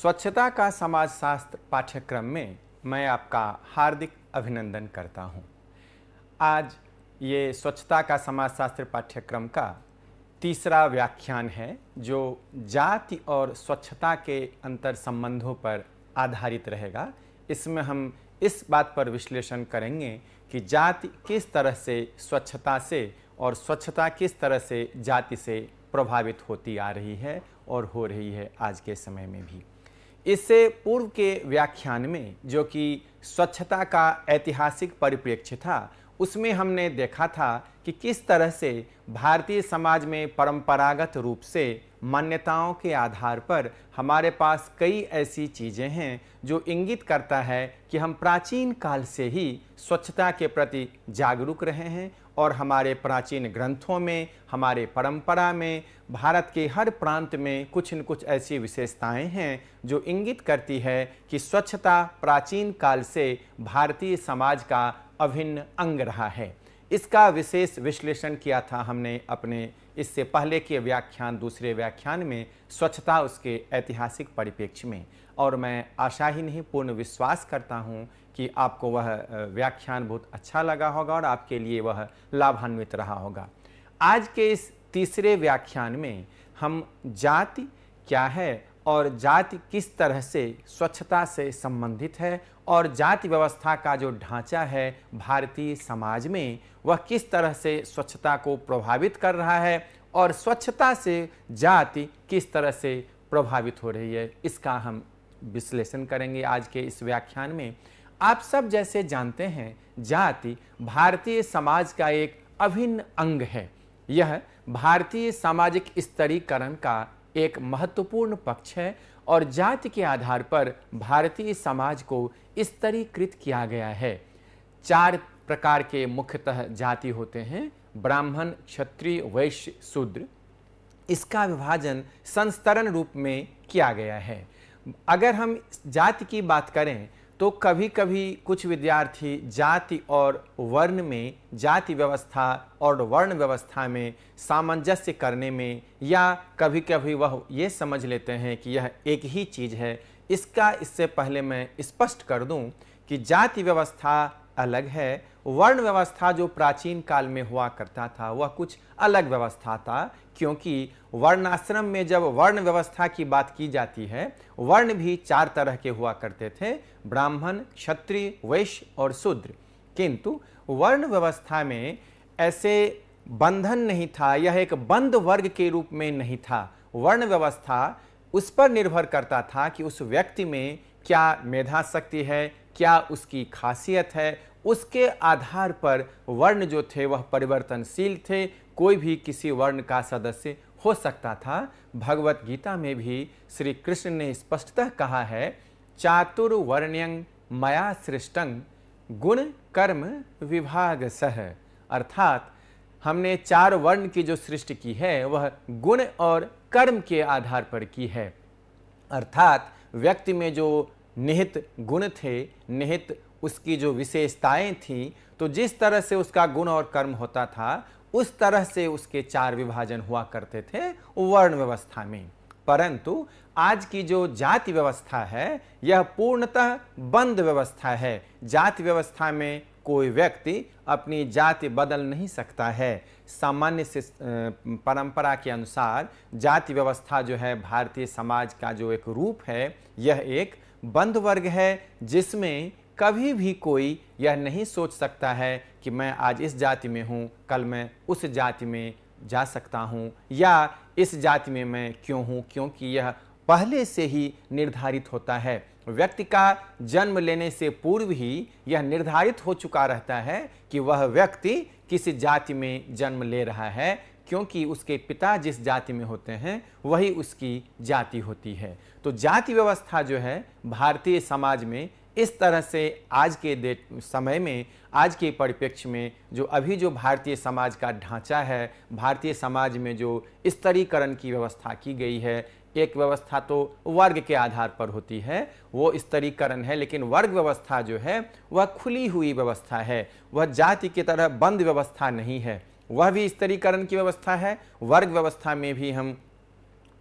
स्वच्छता का समाजशास्त्र पाठ्यक्रम में मैं आपका हार्दिक अभिनंदन करता हूं। आज ये स्वच्छता का समाजशास्त्र पाठ्यक्रम का तीसरा व्याख्यान है जो जाति और स्वच्छता के अंतर संबंधों पर आधारित रहेगा इसमें हम इस बात पर विश्लेषण करेंगे कि जाति किस तरह से स्वच्छता से और स्वच्छता किस तरह से जाति से प्रभावित होती आ रही है और हो रही है आज के समय में भी इससे पूर्व के व्याख्यान में जो कि स्वच्छता का ऐतिहासिक परिप्रेक्ष्य था उसमें हमने देखा था कि किस तरह से भारतीय समाज में परंपरागत रूप से मान्यताओं के आधार पर हमारे पास कई ऐसी चीज़ें हैं जो इंगित करता है कि हम प्राचीन काल से ही स्वच्छता के प्रति जागरूक रहे हैं और हमारे प्राचीन ग्रंथों में हमारे परंपरा में भारत के हर प्रांत में कुछ न कुछ ऐसी विशेषताएं हैं जो इंगित करती है कि स्वच्छता प्राचीन काल से भारतीय समाज का अभिन्न अंग रहा है इसका विशेष विश्लेषण किया था हमने अपने इससे पहले के व्याख्यान दूसरे व्याख्यान में स्वच्छता उसके ऐतिहासिक परिप्रेक्ष्य में और मैं आशा ही नहीं पूर्ण विश्वास करता हूँ कि आपको वह व्याख्यान बहुत अच्छा लगा होगा और आपके लिए वह लाभान्वित रहा होगा आज के इस तीसरे व्याख्यान में हम जाति क्या है और जाति किस तरह से स्वच्छता से संबंधित है और जाति व्यवस्था का जो ढांचा है भारतीय समाज में वह किस तरह से स्वच्छता को प्रभावित कर रहा है और स्वच्छता से जाति किस तरह से प्रभावित हो रही है इसका हम विश्लेषण करेंगे आज के इस व्याख्यान में आप सब जैसे जानते हैं जाति भारतीय समाज का एक अभिन्न अंग है यह भारतीय सामाजिक स्तरीकरण का एक महत्वपूर्ण पक्ष है और जाति के आधार पर भारतीय समाज को स्तरीकृत किया गया है चार प्रकार के मुख्यतः जाति होते हैं ब्राह्मण क्षत्रिय वैश्य शूद्र इसका विभाजन संस्तरण रूप में किया गया है अगर हम जाति की बात करें तो कभी कभी कुछ विद्यार्थी जाति और वर्ण में जाति व्यवस्था और वर्ण व्यवस्था में सामंजस्य करने में या कभी कभी वह ये समझ लेते हैं कि यह एक ही चीज़ है इसका इससे पहले मैं स्पष्ट कर दूं कि जाति व्यवस्था अलग है वर्ण व्यवस्था जो प्राचीन काल में हुआ करता था वह कुछ अलग व्यवस्था था क्योंकि वर्णाश्रम में जब वर्ण व्यवस्था की बात की जाती है वर्ण भी चार तरह के हुआ करते थे ब्राह्मण क्षत्रिय वैश्य और शूद्र किंतु वर्ण व्यवस्था में ऐसे बंधन नहीं था यह एक बंद वर्ग के रूप में नहीं था वर्ण व्यवस्था उस पर निर्भर करता था कि उस व्यक्ति में क्या मेधा शक्ति है क्या उसकी खासियत है उसके आधार पर वर्ण जो थे वह परिवर्तनशील थे कोई भी किसी वर्ण का सदस्य हो सकता था भगवत गीता में भी श्री कृष्ण ने स्पष्टतः कहा है चातुर्वर्ण्यंग मया सृष्टंग गुण कर्म विभाग सह अर्थात हमने चार वर्ण की जो सृष्टि की है वह गुण और कर्म के आधार पर की है अर्थात व्यक्ति में जो निहित गुण थे निहित उसकी जो विशेषताएं थीं तो जिस तरह से उसका गुण और कर्म होता था उस तरह से उसके चार विभाजन हुआ करते थे वर्ण व्यवस्था में परंतु आज की जो जाति व्यवस्था है यह पूर्णतः बंद व्यवस्था है जाति व्यवस्था में कोई व्यक्ति अपनी जाति बदल नहीं सकता है सामान्य परंपरा के अनुसार जाति व्यवस्था जो है भारतीय समाज का जो एक रूप है यह एक बंद वर्ग है जिसमें कभी भी कोई यह नहीं सोच सकता है कि मैं आज इस जाति में हूँ कल मैं उस जाति में जा सकता हूँ या इस जाति में मैं क्यों हूँ क्योंकि यह पहले से ही निर्धारित होता है व्यक्ति का जन्म लेने से पूर्व ही यह निर्धारित हो चुका रहता है कि वह व्यक्ति किस जाति में जन्म ले रहा है क्योंकि उसके पिता जिस जाति में होते हैं वही उसकी जाति होती है तो जाति व्यवस्था जो है भारतीय समाज में इस तरह से आज के समय में आज के परिप्रेक्ष्य में जो अभी जो भारतीय समाज का ढांचा है भारतीय समाज में जो स्तरीकरण की व्यवस्था की गई है एक व्यवस्था तो वर्ग के आधार पर होती है वो स्तरीकरण है लेकिन वर्ग व्यवस्था जो है वह खुली हुई व्यवस्था है वह जाति की तरह बंद व्यवस्था नहीं है वह भी स्तरीकरण की व्यवस्था है वर्ग व्यवस्था में भी हम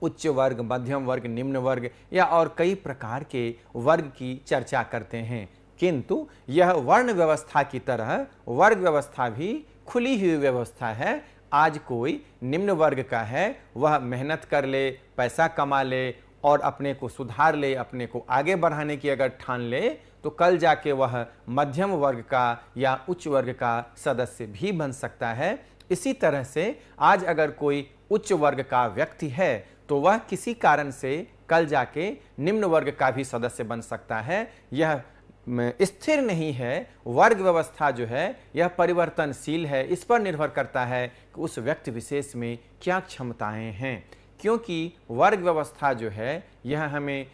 उच्च वर्ग मध्यम वर्ग निम्न वर्ग या और कई प्रकार के वर्ग की चर्चा करते हैं किंतु यह वर्ण व्यवस्था की तरह वर्ग व्यवस्था भी खुली हुई व्यवस्था है आज कोई निम्न वर्ग का है वह मेहनत कर ले पैसा कमा ले और अपने को सुधार ले अपने को आगे बढ़ाने की अगर ठान ले तो कल जाके वह मध्यम वर्ग का या उच्च वर्ग का सदस्य भी बन सकता है इसी तरह से आज अगर कोई उच्च वर्ग का व्यक्ति है तो वह किसी कारण से कल जाके निम्न वर्ग का भी सदस्य बन सकता है यह स्थिर नहीं है वर्ग व्यवस्था जो है यह परिवर्तनशील है इस पर निर्भर करता है कि उस व्यक्ति विशेष में क्या क्षमताएं हैं क्योंकि वर्ग व्यवस्था जो है यह हमें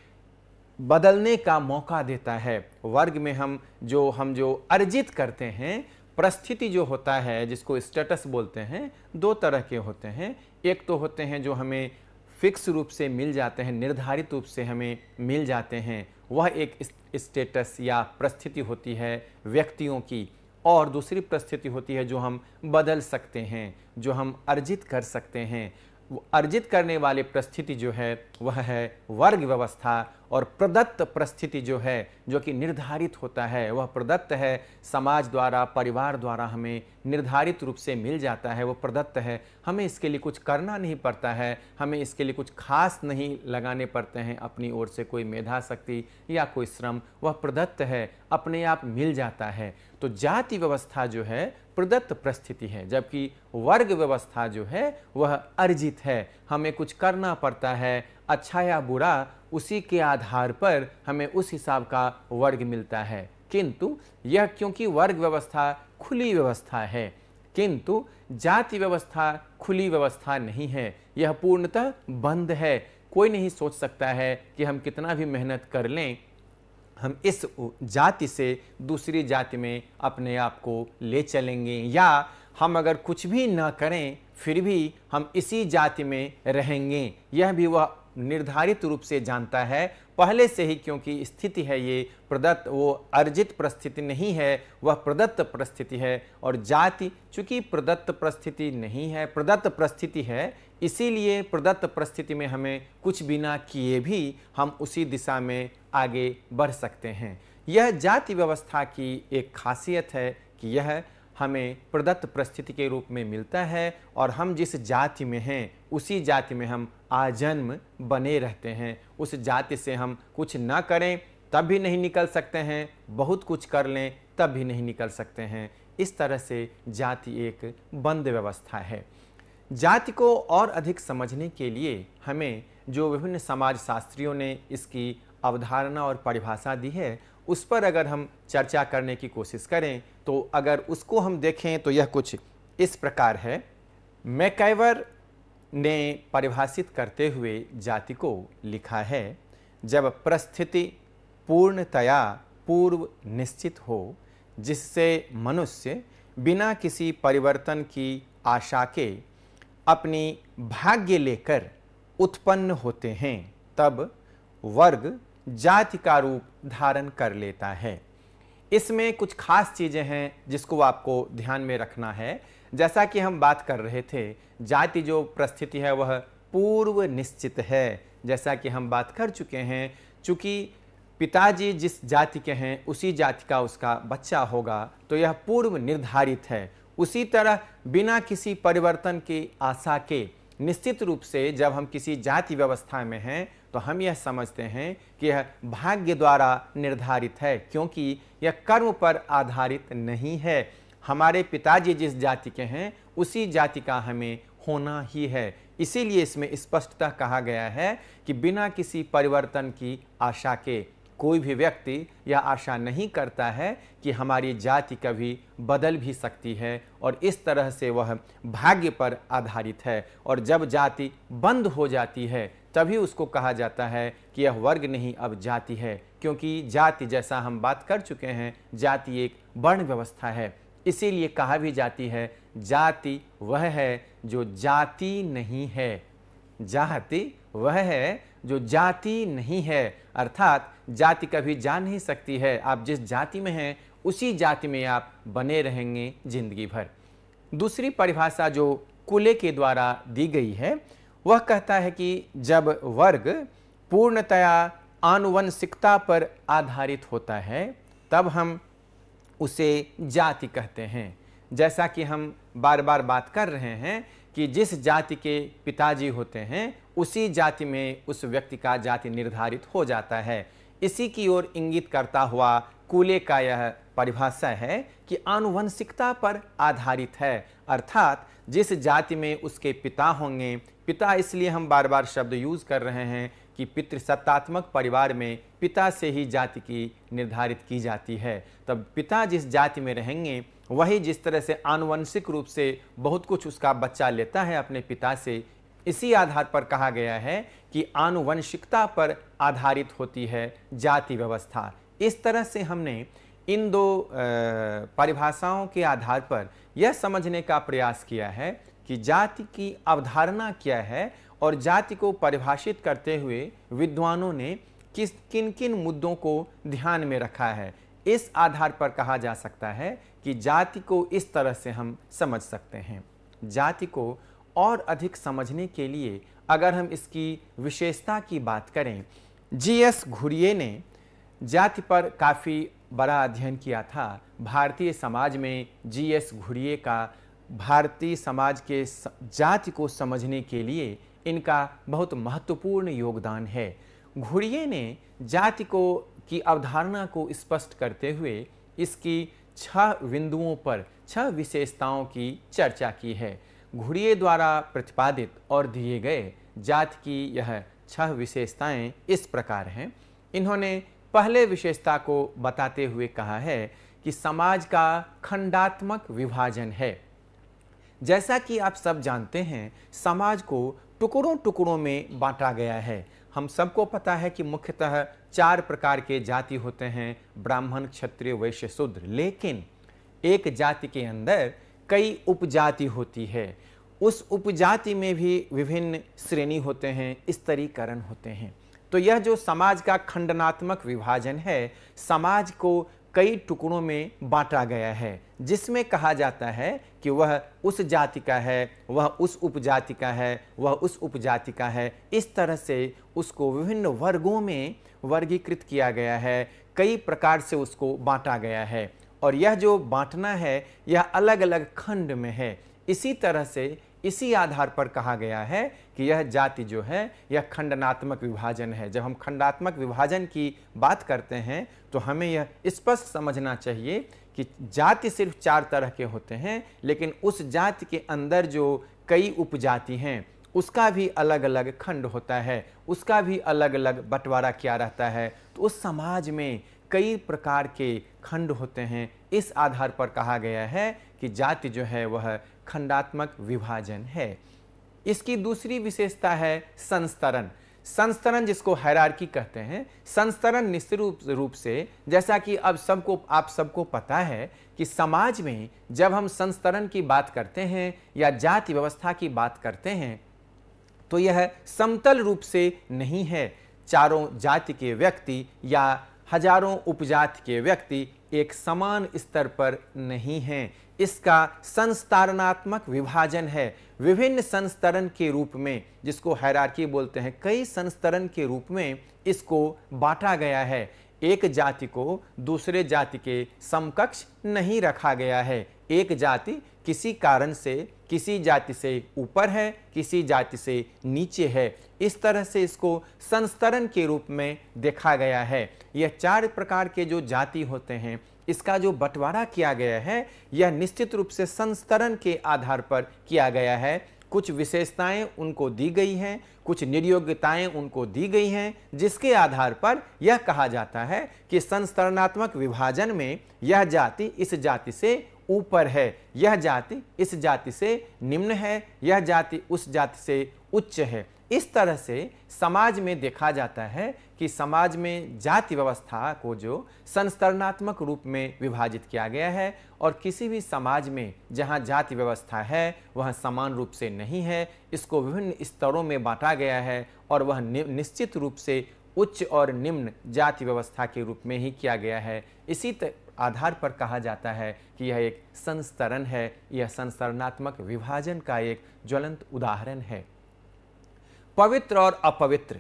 बदलने का मौका देता है वर्ग में हम जो हम जो अर्जित करते हैं परिस्थिति जो होता है जिसको स्टेटस बोलते हैं दो तरह के होते हैं एक तो होते हैं जो हमें फिक्स रूप से मिल जाते हैं निर्धारित रूप से हमें मिल जाते हैं वह एक स्टेटस या परिस्थिति होती है व्यक्तियों की और दूसरी परिस्थिति होती है जो हम बदल सकते हैं जो हम अर्जित कर सकते हैं अर्जित करने वाली परिस्थिति जो है वह है वर्ग व्यवस्था और प्रदत्त परिस्थिति जो है जो कि निर्धारित होता है वह प्रदत्त है समाज द्वारा परिवार द्वारा हमें निर्धारित रूप से मिल जाता है वह प्रदत्त है हमें इसके लिए कुछ करना नहीं पड़ता है हमें इसके लिए कुछ खास नहीं लगाने पड़ते हैं अपनी ओर से कोई मेधा शक्ति या कोई श्रम वह प्रदत्त है अपने आप मिल जाता है तो जाति व्यवस्था जो है प्रदत्त परिस्थिति है जबकि वर्ग व्यवस्था जो है वह अर्जित है हमें कुछ करना पड़ता है अच्छा या बुरा उसी के आधार पर हमें उस हिसाब का वर्ग मिलता है किंतु यह क्योंकि वर्ग व्यवस्था खुली व्यवस्था है किंतु जाति व्यवस्था खुली व्यवस्था नहीं है यह पूर्णतः बंद है कोई नहीं सोच सकता है कि हम कितना भी मेहनत कर लें हम इस जाति से दूसरी जाति में अपने आप को ले चलेंगे या हम अगर कुछ भी ना करें फिर भी हम इसी जाति में रहेंगे यह भी वह निर्धारित रूप से जानता है पहले से ही क्योंकि स्थिति है ये प्रदत्त वो अर्जित परिस्थिति नहीं है वह प्रदत्त परिस्थिति है और जाति चूँकि प्रदत्त परिस्थिति नहीं है प्रदत्त परिस्थिति है इसीलिए प्रदत्त परिस्थिति में हमें कुछ बिना किए भी हम उसी दिशा में आगे बढ़ सकते हैं यह जाति व्यवस्था की एक खासियत है कि यह हमें प्रदत्त परिस्थिति के रूप में मिलता है और हम जिस जाति में हैं उसी जाति में हम आजन्म बने रहते हैं उस जाति से हम कुछ ना करें तब भी नहीं निकल सकते हैं बहुत कुछ कर लें तब भी नहीं निकल सकते हैं इस तरह से जाति एक बंद व्यवस्था है जाति को और अधिक समझने के लिए हमें जो विभिन्न समाजशास्त्रियों ने इसकी अवधारणा और परिभाषा दी है उस पर अगर हम चर्चा करने की कोशिश करें तो अगर उसको हम देखें तो यह कुछ इस प्रकार है मैकेवर ने परिभाषित करते हुए जाति को लिखा है जब परिस्थिति पूर्णतया पूर्व निश्चित हो जिससे मनुष्य बिना किसी परिवर्तन की आशा के अपनी भाग्य लेकर उत्पन्न होते हैं तब वर्ग जाति का रूप धारण कर लेता है इसमें कुछ खास चीज़ें हैं जिसको आपको ध्यान में रखना है जैसा कि हम बात कर रहे थे जाति जो परिस्थिति है वह पूर्व निश्चित है जैसा कि हम बात कर चुके हैं चूँकि पिताजी जिस जाति के हैं उसी जाति का उसका बच्चा होगा तो यह पूर्व निर्धारित है उसी तरह बिना किसी परिवर्तन की आशा के निश्चित रूप से जब हम किसी जाति व्यवस्था में हैं तो हम यह समझते हैं कि यह भाग्य द्वारा निर्धारित है क्योंकि यह कर्म पर आधारित नहीं है हमारे पिताजी जिस जाति के हैं उसी जाति का हमें होना ही है इसीलिए इसमें स्पष्टतः इस कहा गया है कि बिना किसी परिवर्तन की आशा के कोई भी व्यक्ति यह आशा नहीं करता है कि हमारी जाति कभी बदल भी सकती है और इस तरह से वह भाग्य पर आधारित है और जब जाति बंद हो जाती है तभी उसको कहा जाता है कि यह वर्ग नहीं अब जाति है क्योंकि जाति जैसा हम बात कर चुके हैं जाति एक वर्ण व्यवस्था है इसीलिए कहा भी जाती है जाति वह है जो जाति नहीं है जाति वह है जो जाति नहीं है अर्थात जाति कभी जा नहीं सकती है आप जिस जाति में हैं उसी जाति में आप बने रहेंगे जिंदगी भर दूसरी परिभाषा जो कुले के द्वारा दी गई है वह कहता है कि जब वर्ग पूर्णतया आनुवंशिकता पर आधारित होता है तब हम उसे जाति कहते हैं जैसा कि हम बार बार बात कर रहे हैं कि जिस जाति के पिताजी होते हैं उसी जाति में उस व्यक्ति का जाति निर्धारित हो जाता है इसी की ओर इंगित करता हुआ कूले का यह परिभाषा है कि आनुवंशिकता पर आधारित है अर्थात जिस जाति में उसके पिता होंगे पिता इसलिए हम बार बार शब्द यूज़ कर रहे हैं कि पितृसत्तात्मक परिवार में पिता से ही जाति की निर्धारित की जाती है तब पिता जिस जाति में रहेंगे वही जिस तरह से आनुवंशिक रूप से बहुत कुछ उसका बच्चा लेता है अपने पिता से इसी आधार पर कहा गया है कि आनुवंशिकता पर आधारित होती है जाति व्यवस्था इस तरह से हमने इन दो परिभाषाओं के आधार पर यह समझने का प्रयास किया है कि जाति की अवधारणा क्या है और जाति को परिभाषित करते हुए विद्वानों ने किस किन किन मुद्दों को ध्यान में रखा है इस आधार पर कहा जा सकता है कि जाति को इस तरह से हम समझ सकते हैं जाति को और अधिक समझने के लिए अगर हम इसकी विशेषता की बात करें जी एस घुरिए ने जाति पर काफ़ी बड़ा अध्ययन किया था भारतीय समाज में जीएस घुड़िए का भारतीय समाज के जाति को समझने के लिए इनका बहुत महत्वपूर्ण योगदान है घुड़िए ने जाति को की अवधारणा को स्पष्ट करते हुए इसकी छह बिंदुओं पर छह विशेषताओं की चर्चा की है घुड़िए द्वारा प्रतिपादित और दिए गए जाति की यह छह विशेषताएं इस प्रकार हैं इन्होंने पहले विशेषता को बताते हुए कहा है कि समाज का खंडात्मक विभाजन है जैसा कि आप सब जानते हैं समाज को टुकड़ों टुकड़ों में बांटा गया है हम सबको पता है कि मुख्यतः चार प्रकार के जाति होते हैं ब्राह्मण क्षत्रिय वैश्य शूद्र लेकिन एक जाति के अंदर कई उपजाति होती है उस उपजाति में भी विभिन्न श्रेणी होते हैं स्तरीकरण होते हैं तो यह जो समाज का खंडनात्मक विभाजन है समाज को कई टुकड़ों में बांटा गया है जिसमें कहा जाता है कि वह उस जाति का है वह उस उपजाति का है वह उस उपजाति का है इस तरह से उसको विभिन्न वर्गों में वर्गीकृत किया गया है कई प्रकार से उसको बांटा गया है और यह जो बांटना है यह अलग अलग खंड में है इसी तरह से इसी आधार पर कहा गया है कि यह जाति जो है यह खंडनात्मक विभाजन है जब हम खंडात्मक विभाजन की बात करते हैं तो हमें यह स्पष्ट समझना चाहिए कि जाति सिर्फ चार तरह के होते हैं लेकिन उस जाति के अंदर जो कई उपजाति हैं उसका भी अलग अलग खंड होता है उसका भी अलग अलग बंटवारा किया रहता है तो उस समाज में कई प्रकार के खंड होते हैं इस आधार पर कहा गया है कि जाति जो है वह खंडात्मक विभाजन है इसकी दूसरी विशेषता है संस्तरण संस्तरण जिसको हैरारकी कहते हैं संस्तरण निश्चित रूप से जैसा कि अब सबको आप सबको पता है कि समाज में जब हम संस्तरण की बात करते हैं या जाति व्यवस्था की बात करते हैं तो यह समतल रूप से नहीं है चारों जाति के व्यक्ति या हजारों उपजाति के व्यक्ति एक समान स्तर पर नहीं हैं इसका संस्तारणात्मक विभाजन है विभिन्न संस्तरण के रूप में जिसको हैरारकी बोलते हैं कई संस्तरण के रूप में इसको बांटा गया है एक जाति को दूसरे जाति के समकक्ष नहीं रखा गया है एक जाति किसी कारण से किसी जाति से ऊपर है किसी जाति से नीचे है इस तरह से इसको संस्तरण के रूप में देखा गया है यह चार प्रकार के जो जाति होते हैं इसका जो बंटवारा किया गया है यह निश्चित रूप से संस्तरण के आधार पर किया गया है कुछ विशेषताएं उनको दी गई हैं कुछ निर्योग्यताएं उनको दी गई हैं जिसके आधार पर यह कहा जाता है कि संस्तरणात्मक विभाजन में यह जाति इस जाति से ऊपर है यह जाति इस जाति से निम्न है यह जाति उस जाति से उच्च है इस तरह से समाज में देखा जाता है कि समाज में जाति व्यवस्था को जो संस्तरणात्मक रूप में विभाजित किया गया है और किसी भी समाज में जहाँ जाति व्यवस्था है वह समान रूप से नहीं है इसको विभिन्न स्तरों में बांटा गया है और वह निश्चित रूप से उच्च और निम्न जाति व्यवस्था के रूप में ही किया गया है इसी आधार पर कहा जाता है कि यह एक संस्तरण है यह संस्तरणात्मक विभाजन का एक ज्वलंत उदाहरण है पवित्र और अपवित्र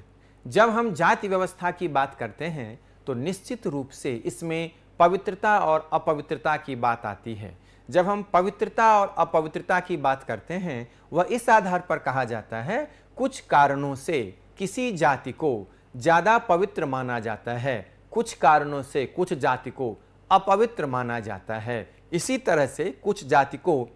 जब हम जाति व्यवस्था की बात करते हैं तो निश्चित रूप से इसमें पवित्रता और अपवित्रता की बात आती है जब हम पवित्रता और अपवित्रता की बात करते हैं वह इस आधार पर कहा जाता है कुछ कारणों से किसी जाति को ज़्यादा पवित्र माना जाता है कुछ कारणों से कुछ जाति को अपवित्र माना जाता है इसी तरह से कुछ जाति को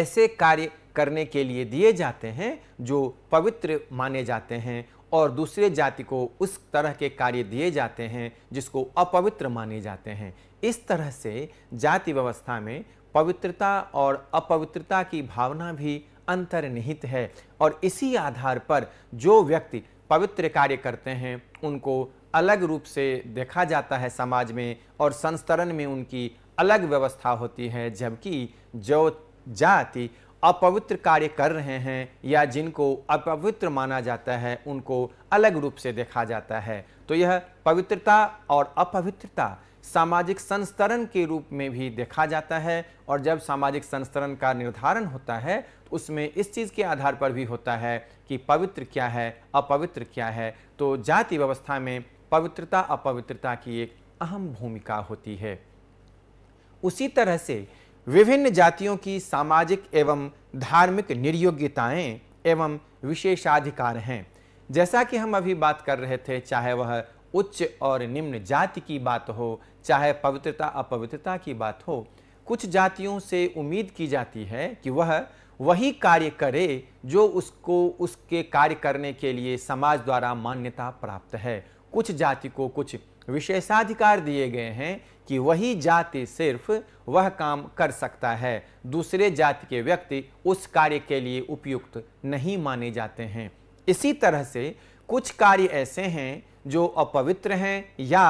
ऐसे कार्य करने के लिए दिए जाते हैं जो पवित्र माने जाते हैं और दूसरे जाति को उस तरह के कार्य दिए जाते हैं जिसको अपवित्र माने जाते हैं इस तरह से जाति व्यवस्था में पवित्रता और अपवित्रता की भावना भी अंतर्निहित है और इसी आधार पर जो व्यक्ति पवित्र कार्य करते हैं उनको अलग रूप से देखा जाता है समाज में और संस्तरण में उनकी अलग व्यवस्था होती है जबकि जो जाति अपवित्र कार्य कर रहे हैं या जिनको अपवित्र माना जाता है उनको अलग रूप से देखा जाता है तो यह पवित्रता और अपवित्रता सामाजिक संस्तरण के रूप में भी देखा जाता है और जब सामाजिक संस्तरण का निर्धारण होता है तो उसमें इस चीज़ के आधार पर भी होता है कि पवित्र क्या है अपवित्र क्या है तो जाति व्यवस्था में पवित्रता अपवित्रता की एक अहम भूमिका होती है उसी तरह से विभिन्न जातियों की सामाजिक एवं धार्मिक निर्योग्यताएं एवं विशेषाधिकार हैं जैसा कि हम अभी बात कर रहे थे चाहे वह उच्च और निम्न जाति की बात हो चाहे पवित्रता अपवित्रता की बात हो कुछ जातियों से उम्मीद की जाती है कि वह वही कार्य करे जो उसको उसके कार्य करने के लिए समाज द्वारा मान्यता प्राप्त है कुछ जाति को कुछ विशेषाधिकार दिए गए हैं कि वही जाति सिर्फ वह काम कर सकता है दूसरे जाति के व्यक्ति उस कार्य के लिए उपयुक्त नहीं माने जाते हैं इसी तरह से कुछ कार्य ऐसे हैं जो अपवित्र हैं या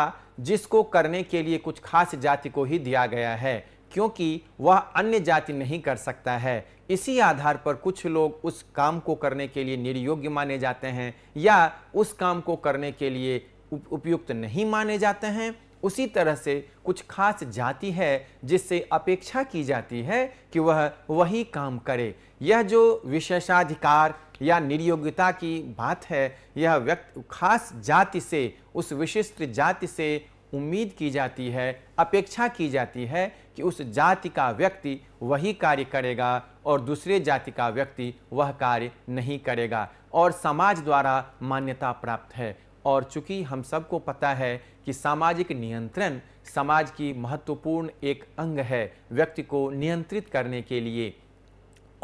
जिसको करने के लिए कुछ खास जाति को ही दिया गया है क्योंकि वह अन्य जाति नहीं कर सकता है इसी आधार पर कुछ लोग उस काम को करने के लिए निर्योग्य माने जाते हैं या उस काम को करने के लिए उपयुक्त नहीं माने जाते हैं उसी तरह से कुछ खास जाति है जिससे अपेक्षा की जाती है कि वह वही काम करे यह जो विशेषाधिकार या निर्योग्यता की बात है यह व्यक्ति खास जाति से उस विशिष्ट जाति से उम्मीद की जाती है अपेक्षा की जाती है कि उस जाति का व्यक्ति वही कार्य करेगा और दूसरे जाति का व्यक्ति वह कार्य नहीं करेगा और समाज द्वारा मान्यता प्राप्त है और चूंकि हम सबको पता है कि सामाजिक नियंत्रण समाज की महत्वपूर्ण एक अंग है व्यक्ति को नियंत्रित करने के लिए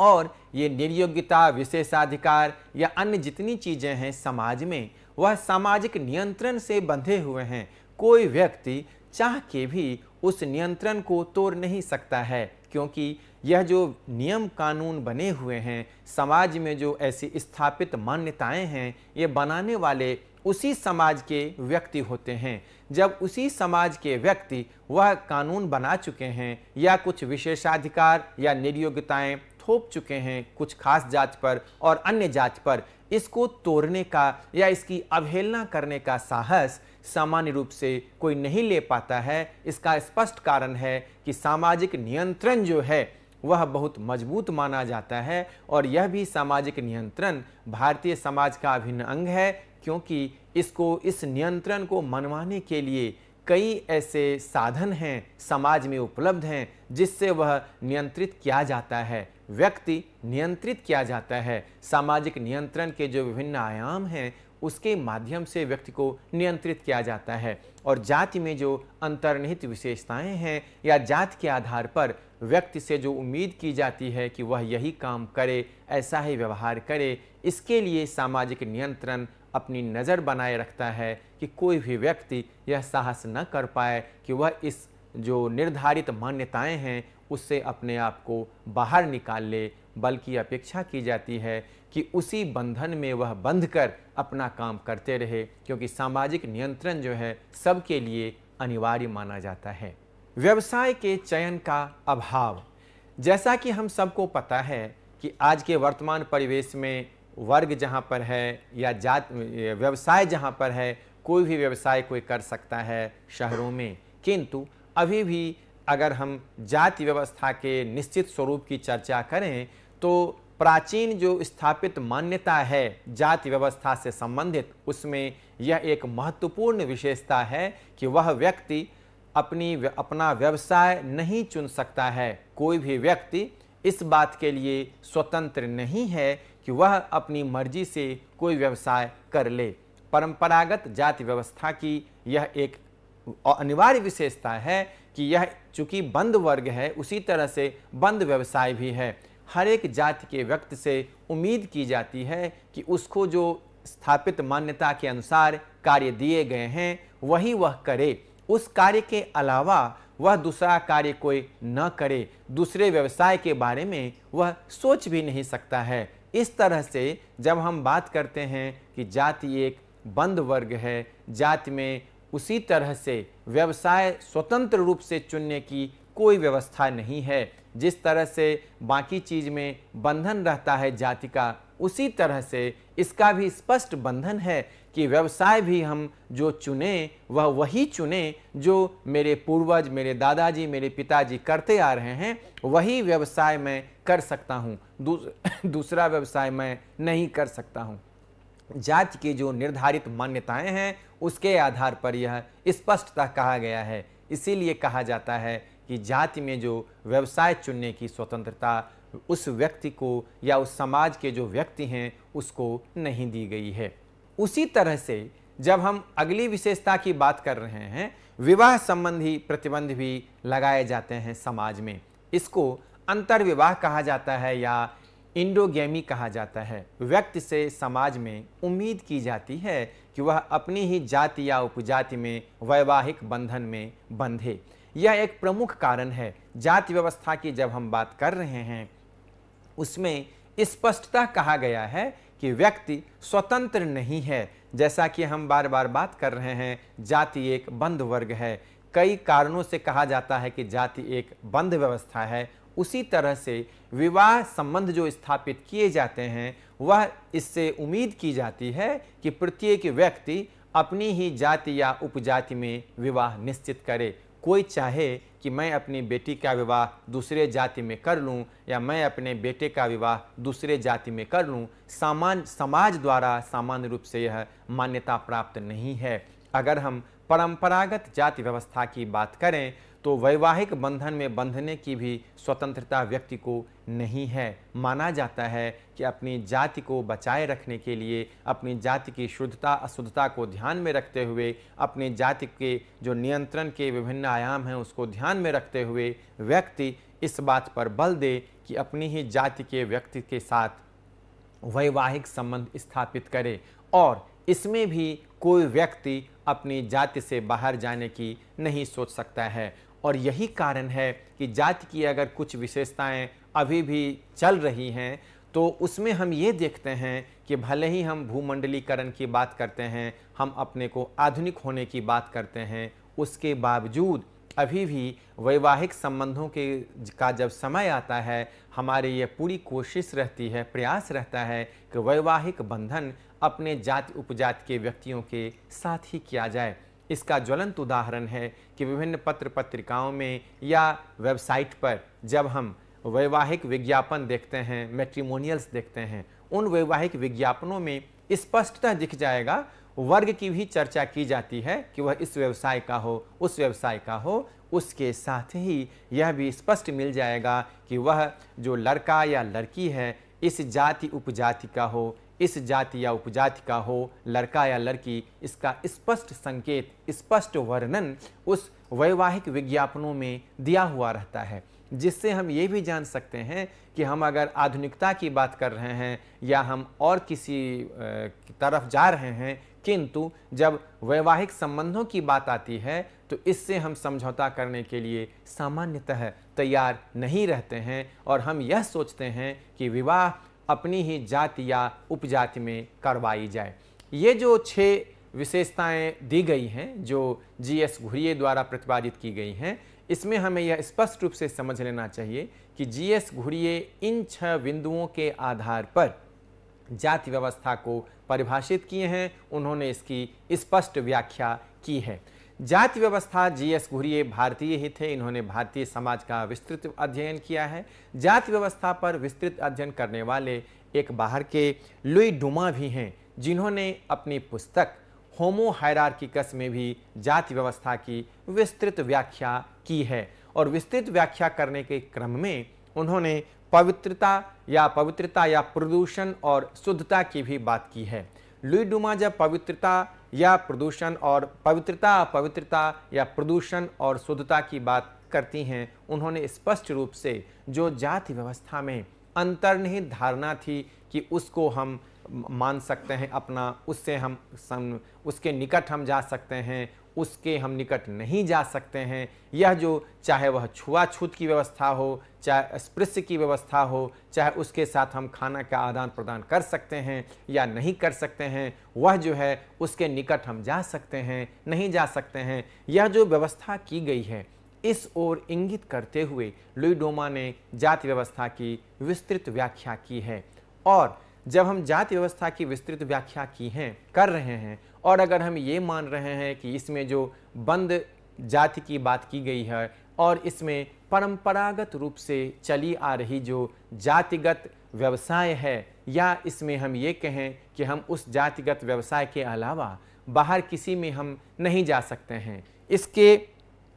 और ये निर्योग्यता विशेषाधिकार या अन्य जितनी चीज़ें हैं समाज में वह सामाजिक नियंत्रण से बंधे हुए हैं कोई व्यक्ति चाह के भी उस नियंत्रण को तोड़ नहीं सकता है क्योंकि यह जो नियम कानून बने हुए हैं समाज में जो ऐसी स्थापित मान्यताएं हैं ये बनाने वाले उसी समाज के व्यक्ति होते हैं जब उसी समाज के व्यक्ति वह कानून बना चुके हैं या कुछ विशेषाधिकार या निर्योग्यताएँ थोप चुके हैं कुछ खास जांच पर और अन्य जांच पर इसको तोड़ने का या इसकी अवहेलना करने का साहस सामान्य रूप से कोई नहीं ले पाता है इसका स्पष्ट कारण है कि सामाजिक नियंत्रण जो है वह बहुत मजबूत माना जाता है और यह भी सामाजिक नियंत्रण भारतीय समाज का अभिन्न अंग है क्योंकि इसको इस नियंत्रण को मनवाने के लिए कई ऐसे साधन हैं समाज में उपलब्ध हैं जिससे वह नियंत्रित किया जाता है व्यक्ति नियंत्रित किया जाता है सामाजिक नियंत्रण के जो विभिन्न आयाम हैं उसके माध्यम से व्यक्ति को नियंत्रित किया जाता है और जाति में जो अंतर्निहित विशेषताएं हैं या जाति के आधार पर व्यक्ति से जो उम्मीद की जाती है कि वह यही काम करे ऐसा ही व्यवहार करे इसके लिए सामाजिक नियंत्रण अपनी नज़र बनाए रखता है कि कोई भी व्यक्ति यह साहस न कर पाए कि वह इस जो निर्धारित मान्यताएं हैं उससे अपने आप को बाहर निकाल ले बल्कि अपेक्षा की जाती है कि उसी बंधन में वह बंध कर अपना काम करते रहे क्योंकि सामाजिक नियंत्रण जो है सबके लिए अनिवार्य माना जाता है व्यवसाय के चयन का अभाव जैसा कि हम सबको पता है कि आज के वर्तमान परिवेश में वर्ग जहाँ पर है या जात व्यवसाय जहाँ पर है कोई भी व्यवसाय कोई कर सकता है शहरों में किंतु अभी भी अगर हम जाति व्यवस्था के निश्चित स्वरूप की चर्चा करें तो प्राचीन जो स्थापित मान्यता है जाति व्यवस्था से संबंधित उसमें यह एक महत्वपूर्ण विशेषता है कि वह व्यक्ति अपनी अपना व्यवसाय नहीं चुन सकता है कोई भी व्यक्ति इस बात के लिए स्वतंत्र नहीं है कि वह अपनी मर्जी से कोई व्यवसाय कर ले परंपरागत जाति व्यवस्था की यह एक अनिवार्य विशेषता है कि यह चूंकि बंद वर्ग है उसी तरह से बंद व्यवसाय भी है हर एक जाति के व्यक्ति से उम्मीद की जाती है कि उसको जो स्थापित मान्यता के अनुसार कार्य दिए गए हैं वही वह करे उस कार्य के अलावा वह दूसरा कार्य कोई न करे दूसरे व्यवसाय के बारे में वह सोच भी नहीं सकता है इस तरह से जब हम बात करते हैं कि जाति एक बंद वर्ग है जाति में उसी तरह से व्यवसाय स्वतंत्र रूप से चुनने की कोई व्यवस्था नहीं है जिस तरह से बाकी चीज़ में बंधन रहता है जाति का उसी तरह से इसका भी स्पष्ट बंधन है कि व्यवसाय भी हम जो चुने वह वही चुने जो मेरे पूर्वज मेरे दादाजी मेरे पिताजी करते आ रहे हैं वही व्यवसाय मैं कर सकता हूँ दूस, दूसरा व्यवसाय मैं नहीं कर सकता हूँ जाति की जो निर्धारित मान्यताएं हैं उसके आधार पर यह स्पष्टता कहा गया है इसीलिए कहा जाता है कि जाति में जो व्यवसाय चुनने की स्वतंत्रता उस व्यक्ति को या उस समाज के जो व्यक्ति हैं उसको नहीं दी गई है उसी तरह से जब हम अगली विशेषता की बात कर रहे हैं विवाह संबंधी प्रतिबंध भी लगाए जाते हैं समाज में इसको अंतर्विवाह कहा जाता है या इंडोगेमी कहा जाता है व्यक्ति से समाज में उम्मीद की जाती है कि वह अपनी ही जाति या उपजाति में वैवाहिक बंधन में बंधे यह एक प्रमुख कारण है जाति व्यवस्था की जब हम बात कर रहे हैं उसमें स्पष्टता कहा गया है कि व्यक्ति स्वतंत्र नहीं है जैसा कि हम बार बार बात कर रहे हैं जाति एक बंद वर्ग है कई कारणों से कहा जाता है कि जाति एक बंद व्यवस्था है उसी तरह से विवाह संबंध जो स्थापित किए जाते हैं वह इससे उम्मीद की जाती है कि प्रत्येक व्यक्ति अपनी ही जाति या उपजाति में विवाह निश्चित करे कोई चाहे कि मैं अपनी बेटी का विवाह दूसरे जाति में कर लूं या मैं अपने बेटे का विवाह दूसरे जाति में कर लूं सामान समाज द्वारा सामान्य रूप से यह मान्यता प्राप्त नहीं है अगर हम परंपरागत जाति व्यवस्था की बात करें तो वैवाहिक बंधन में बंधने की भी स्वतंत्रता व्यक्ति को नहीं है माना जाता है कि अपनी जाति को बचाए रखने के लिए अपनी जाति की शुद्धता अशुद्धता को ध्यान में रखते हुए अपनी जाति के जो नियंत्रण के विभिन्न आयाम हैं उसको ध्यान में रखते हुए व्यक्ति इस बात पर बल दे कि अपनी ही जाति के व्यक्ति के साथ वैवाहिक संबंध स्थापित करे और इसमें भी कोई व्यक्ति अपनी जाति से बाहर जाने की नहीं सोच सकता है और यही कारण है कि जाति की अगर कुछ विशेषताएं अभी भी चल रही हैं तो उसमें हम ये देखते हैं कि भले ही हम भूमंडलीकरण की बात करते हैं हम अपने को आधुनिक होने की बात करते हैं उसके बावजूद अभी भी वैवाहिक संबंधों के का जब समय आता है हमारे ये पूरी कोशिश रहती है प्रयास रहता है कि वैवाहिक बंधन अपने जाति उपजाति के व्यक्तियों के साथ ही किया जाए इसका ज्वलंत उदाहरण है कि विभिन्न पत्र पत्रिकाओं में या वेबसाइट पर जब हम वैवाहिक विज्ञापन देखते हैं मेट्रीमोनियल्स देखते हैं उन वैवाहिक विज्ञापनों में स्पष्टतः दिख जाएगा वर्ग की भी चर्चा की जाती है कि वह इस व्यवसाय का हो उस व्यवसाय का हो उसके साथ ही यह भी स्पष्ट मिल जाएगा कि वह जो लड़का या लड़की है इस जाति उपजाति का हो इस जाति या उपजाति का हो लड़का या लड़की इसका स्पष्ट संकेत स्पष्ट वर्णन उस वैवाहिक विज्ञापनों में दिया हुआ रहता है जिससे हम ये भी जान सकते हैं कि हम अगर आधुनिकता की बात कर रहे हैं या हम और किसी तरफ जा रहे हैं किंतु जब वैवाहिक संबंधों की बात आती है तो इससे हम समझौता करने के लिए सामान्यतः तैयार नहीं रहते हैं और हम यह सोचते हैं कि विवाह अपनी ही जाति या उपजाति में करवाई जाए ये जो छः विशेषताएं दी गई हैं जो जी एस द्वारा प्रतिपादित की गई हैं इसमें हमें यह स्पष्ट रूप से समझ लेना चाहिए कि जी एस इन छह बिंदुओं के आधार पर जाति व्यवस्था को परिभाषित किए हैं उन्होंने इसकी स्पष्ट व्याख्या की है जाति व्यवस्था जीएस घुरिये भारतीय ही थे इन्होंने भारतीय समाज का विस्तृत अध्ययन किया है जाति व्यवस्था पर विस्तृत अध्ययन करने वाले एक बाहर के लुई डुमा भी हैं जिन्होंने अपनी पुस्तक होमो हायरार्किकस में भी जाति व्यवस्था की विस्तृत व्याख्या की है और विस्तृत व्याख्या करने के क्रम में उन्होंने पवित्रता या पवित्रता या प्रदूषण और शुद्धता की भी बात की है लुई डुमा जब पवित्रता या प्रदूषण और पवित्रता अपवित्रता या प्रदूषण और शुद्धता की बात करती हैं उन्होंने स्पष्ट रूप से जो जाति व्यवस्था में अंतर्निहित धारणा थी कि उसको हम मान सकते हैं अपना उससे हम सम, उसके निकट हम जा सकते हैं उसके हम निकट नहीं जा सकते हैं यह जो चाहे वह छुआछूत की व्यवस्था हो चाहे स्पृश्य की व्यवस्था हो चाहे उसके साथ हम खाना का आदान प्रदान कर सकते हैं या नहीं कर सकते हैं वह जो है उसके निकट हम जा सकते हैं नहीं जा सकते हैं यह जो व्यवस्था की गई है इस ओर इंगित करते हुए लुईडोमा ने जाति व्यवस्था की विस्तृत व्याख्या की है और जब हम जाति व्यवस्था की विस्तृत व्याख्या की हैं कर रहे हैं और अगर हम ये मान रहे हैं कि इसमें जो बंद जाति की बात की गई है और इसमें परंपरागत रूप से चली आ रही जो जातिगत व्यवसाय है या इसमें हम ये कहें कि हम उस जातिगत व्यवसाय के अलावा बाहर किसी में हम नहीं जा सकते हैं इसके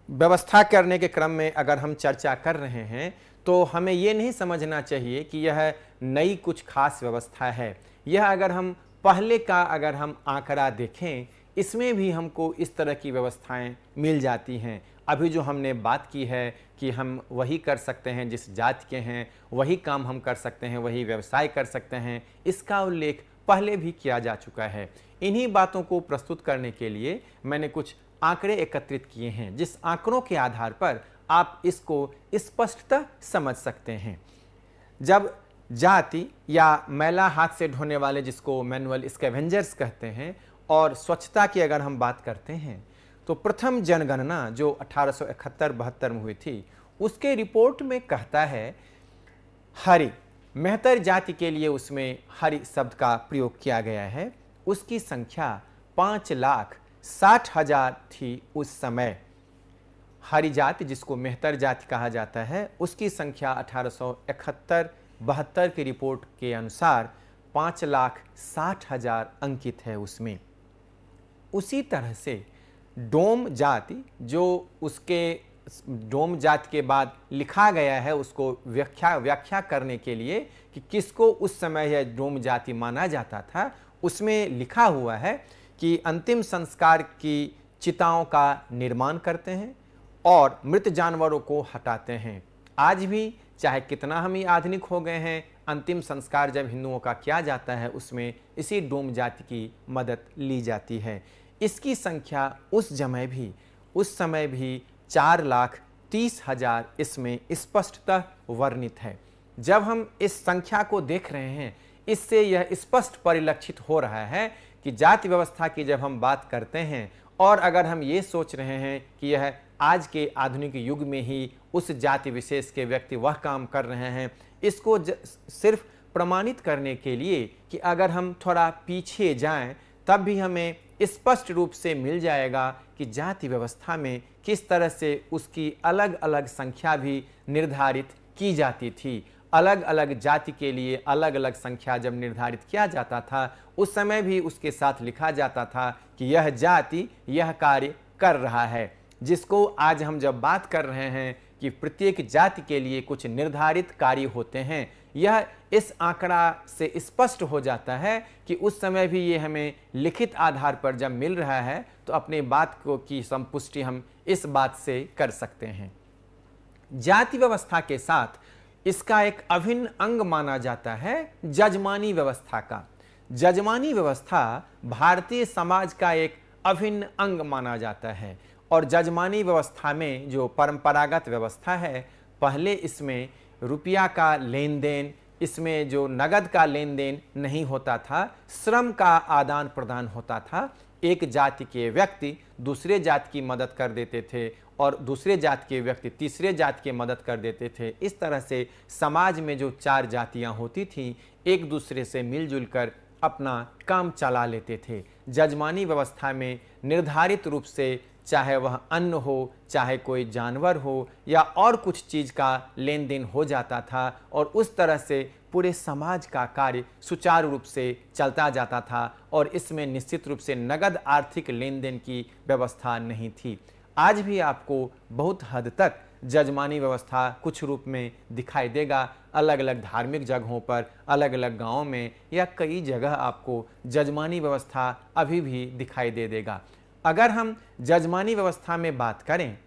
व्यवस्था करने के क्रम में अगर हम चर्चा कर रहे हैं तो हमें ये नहीं समझना चाहिए कि यह नई कुछ खास व्यवस्था है यह अगर हम पहले का अगर हम आंकड़ा देखें इसमें भी हमको इस तरह की व्यवस्थाएं मिल जाती हैं अभी जो हमने बात की है कि हम वही कर सकते हैं जिस जात के हैं वही काम हम कर सकते हैं वही व्यवसाय कर सकते हैं इसका उल्लेख पहले भी किया जा चुका है इन्हीं बातों को प्रस्तुत करने के लिए मैंने कुछ आंकड़े एकत्रित किए हैं जिस आंकड़ों के आधार पर आप इसको स्पष्टतः इस समझ सकते हैं जब जाति या मैला हाथ से ढोने वाले जिसको मैनुअल स्केवेंजर्स कहते हैं और स्वच्छता की अगर हम बात करते हैं तो प्रथम जनगणना जो अठारह सौ में हुई थी उसके रिपोर्ट में कहता है हरी मेहतर जाति के लिए उसमें हरी शब्द का प्रयोग किया गया है उसकी संख्या पाँच लाख साठ हजार थी उस समय जाति जिसको मेहतर जाति कहा जाता है उसकी संख्या अठारह सौ इकहत्तर बहत्तर की रिपोर्ट के अनुसार पाँच लाख साठ हजार अंकित है उसमें उसी तरह से डोम जाति जो उसके डोम जाति के बाद लिखा गया है उसको व्याख्या व्याख्या करने के लिए कि किसको उस समय यह डोम जाति माना जाता था उसमें लिखा हुआ है कि अंतिम संस्कार की चिताओं का निर्माण करते हैं और मृत जानवरों को हटाते हैं आज भी चाहे कितना हम ही आधुनिक हो गए हैं अंतिम संस्कार जब हिंदुओं का किया जाता है उसमें इसी डोम जाति की मदद ली जाती है इसकी संख्या उस समय भी उस समय भी चार लाख तीस हजार इसमें स्पष्टतः वर्णित है जब हम इस संख्या को देख रहे हैं इससे यह स्पष्ट परिलक्षित हो रहा है कि जाति व्यवस्था की जब हम बात करते हैं और अगर हम ये सोच रहे हैं कि यह आज के आधुनिक युग में ही उस जाति विशेष के व्यक्ति वह काम कर रहे हैं इसको सिर्फ प्रमाणित करने के लिए कि अगर हम थोड़ा पीछे जाएं तब भी हमें स्पष्ट रूप से मिल जाएगा कि जाति व्यवस्था में किस तरह से उसकी अलग अलग संख्या भी निर्धारित की जाती थी अलग अलग जाति के लिए अलग अलग संख्या जब निर्धारित किया जाता था उस समय भी उसके साथ लिखा जाता था कि यह जाति यह कार्य कर रहा है जिसको आज हम जब बात कर रहे हैं कि प्रत्येक जाति के लिए कुछ निर्धारित कार्य होते हैं यह इस आंकड़ा से स्पष्ट हो जाता है कि उस समय भी ये हमें लिखित आधार पर जब मिल रहा है तो अपनी बात को की संपुष्टि हम इस बात से कर सकते हैं जाति व्यवस्था के साथ इसका एक अभिन्न अंग माना जाता है जजमानी व्यवस्था का जजमानी व्यवस्था भारतीय समाज का एक अभिन्न अंग माना जाता है और जजमानी व्यवस्था में जो परंपरागत व्यवस्था है पहले इसमें रुपया का लेन देन इसमें जो नगद का लेन देन नहीं होता था श्रम का आदान प्रदान होता था एक जाति के व्यक्ति दूसरे जाति की मदद कर देते थे और दूसरे जात के व्यक्ति तीसरे जात के मदद कर देते थे इस तरह से समाज में जो चार जातियाँ होती थीं एक दूसरे से मिलजुल कर अपना काम चला लेते थे जजमानी व्यवस्था में निर्धारित रूप से चाहे वह अन्न हो चाहे कोई जानवर हो या और कुछ चीज़ का लेन देन हो जाता था और उस तरह से पूरे समाज का कार्य सुचारू रूप से चलता जाता था और इसमें निश्चित रूप से नगद आर्थिक लेन देन की व्यवस्था नहीं थी आज भी आपको बहुत हद तक जजमानी व्यवस्था कुछ रूप में दिखाई देगा अलग अलग धार्मिक जगहों पर अलग अलग गाँव में या कई जगह आपको जजमानी व्यवस्था अभी भी दिखाई दे देगा अगर हम जजमानी व्यवस्था में बात करें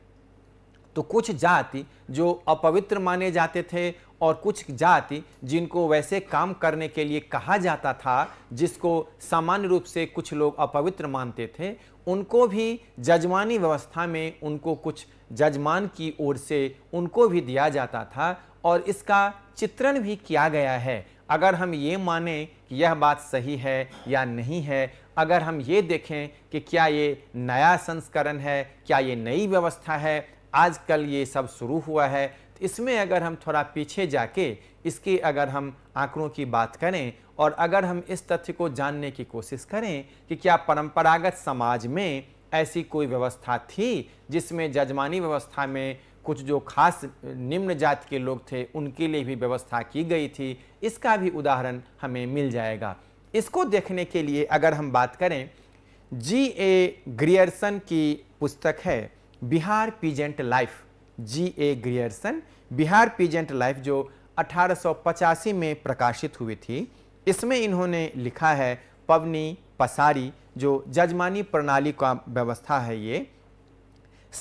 तो कुछ जाति जो अपवित्र माने जाते थे और कुछ जाति जिनको वैसे काम करने के लिए कहा जाता था जिसको सामान्य रूप से कुछ लोग अपवित्र मानते थे उनको भी जजमानी व्यवस्था में उनको कुछ जजमान की ओर से उनको भी दिया जाता था और इसका चित्रण भी किया गया है अगर हम ये माने कि यह बात सही है या नहीं है अगर हम ये देखें कि क्या ये नया संस्करण है क्या ये नई व्यवस्था है आजकल ये सब शुरू हुआ है तो इसमें अगर हम थोड़ा पीछे जाके इसकी अगर हम आंकड़ों की बात करें और अगर हम इस तथ्य को जानने की कोशिश करें कि क्या परंपरागत समाज में ऐसी कोई व्यवस्था थी जिसमें जजमानी व्यवस्था में कुछ जो खास निम्न जात के लोग थे उनके लिए भी व्यवस्था की गई थी इसका भी उदाहरण हमें मिल जाएगा इसको देखने के लिए अगर हम बात करें जी ए ग्रियर्सन की पुस्तक है Bihar peasant life G A Grierson Bihar peasant life जो अठारह में प्रकाशित हुई थी इसमें इन्होंने लिखा है पवनी पसारी जो जजमानी प्रणाली का व्यवस्था है ये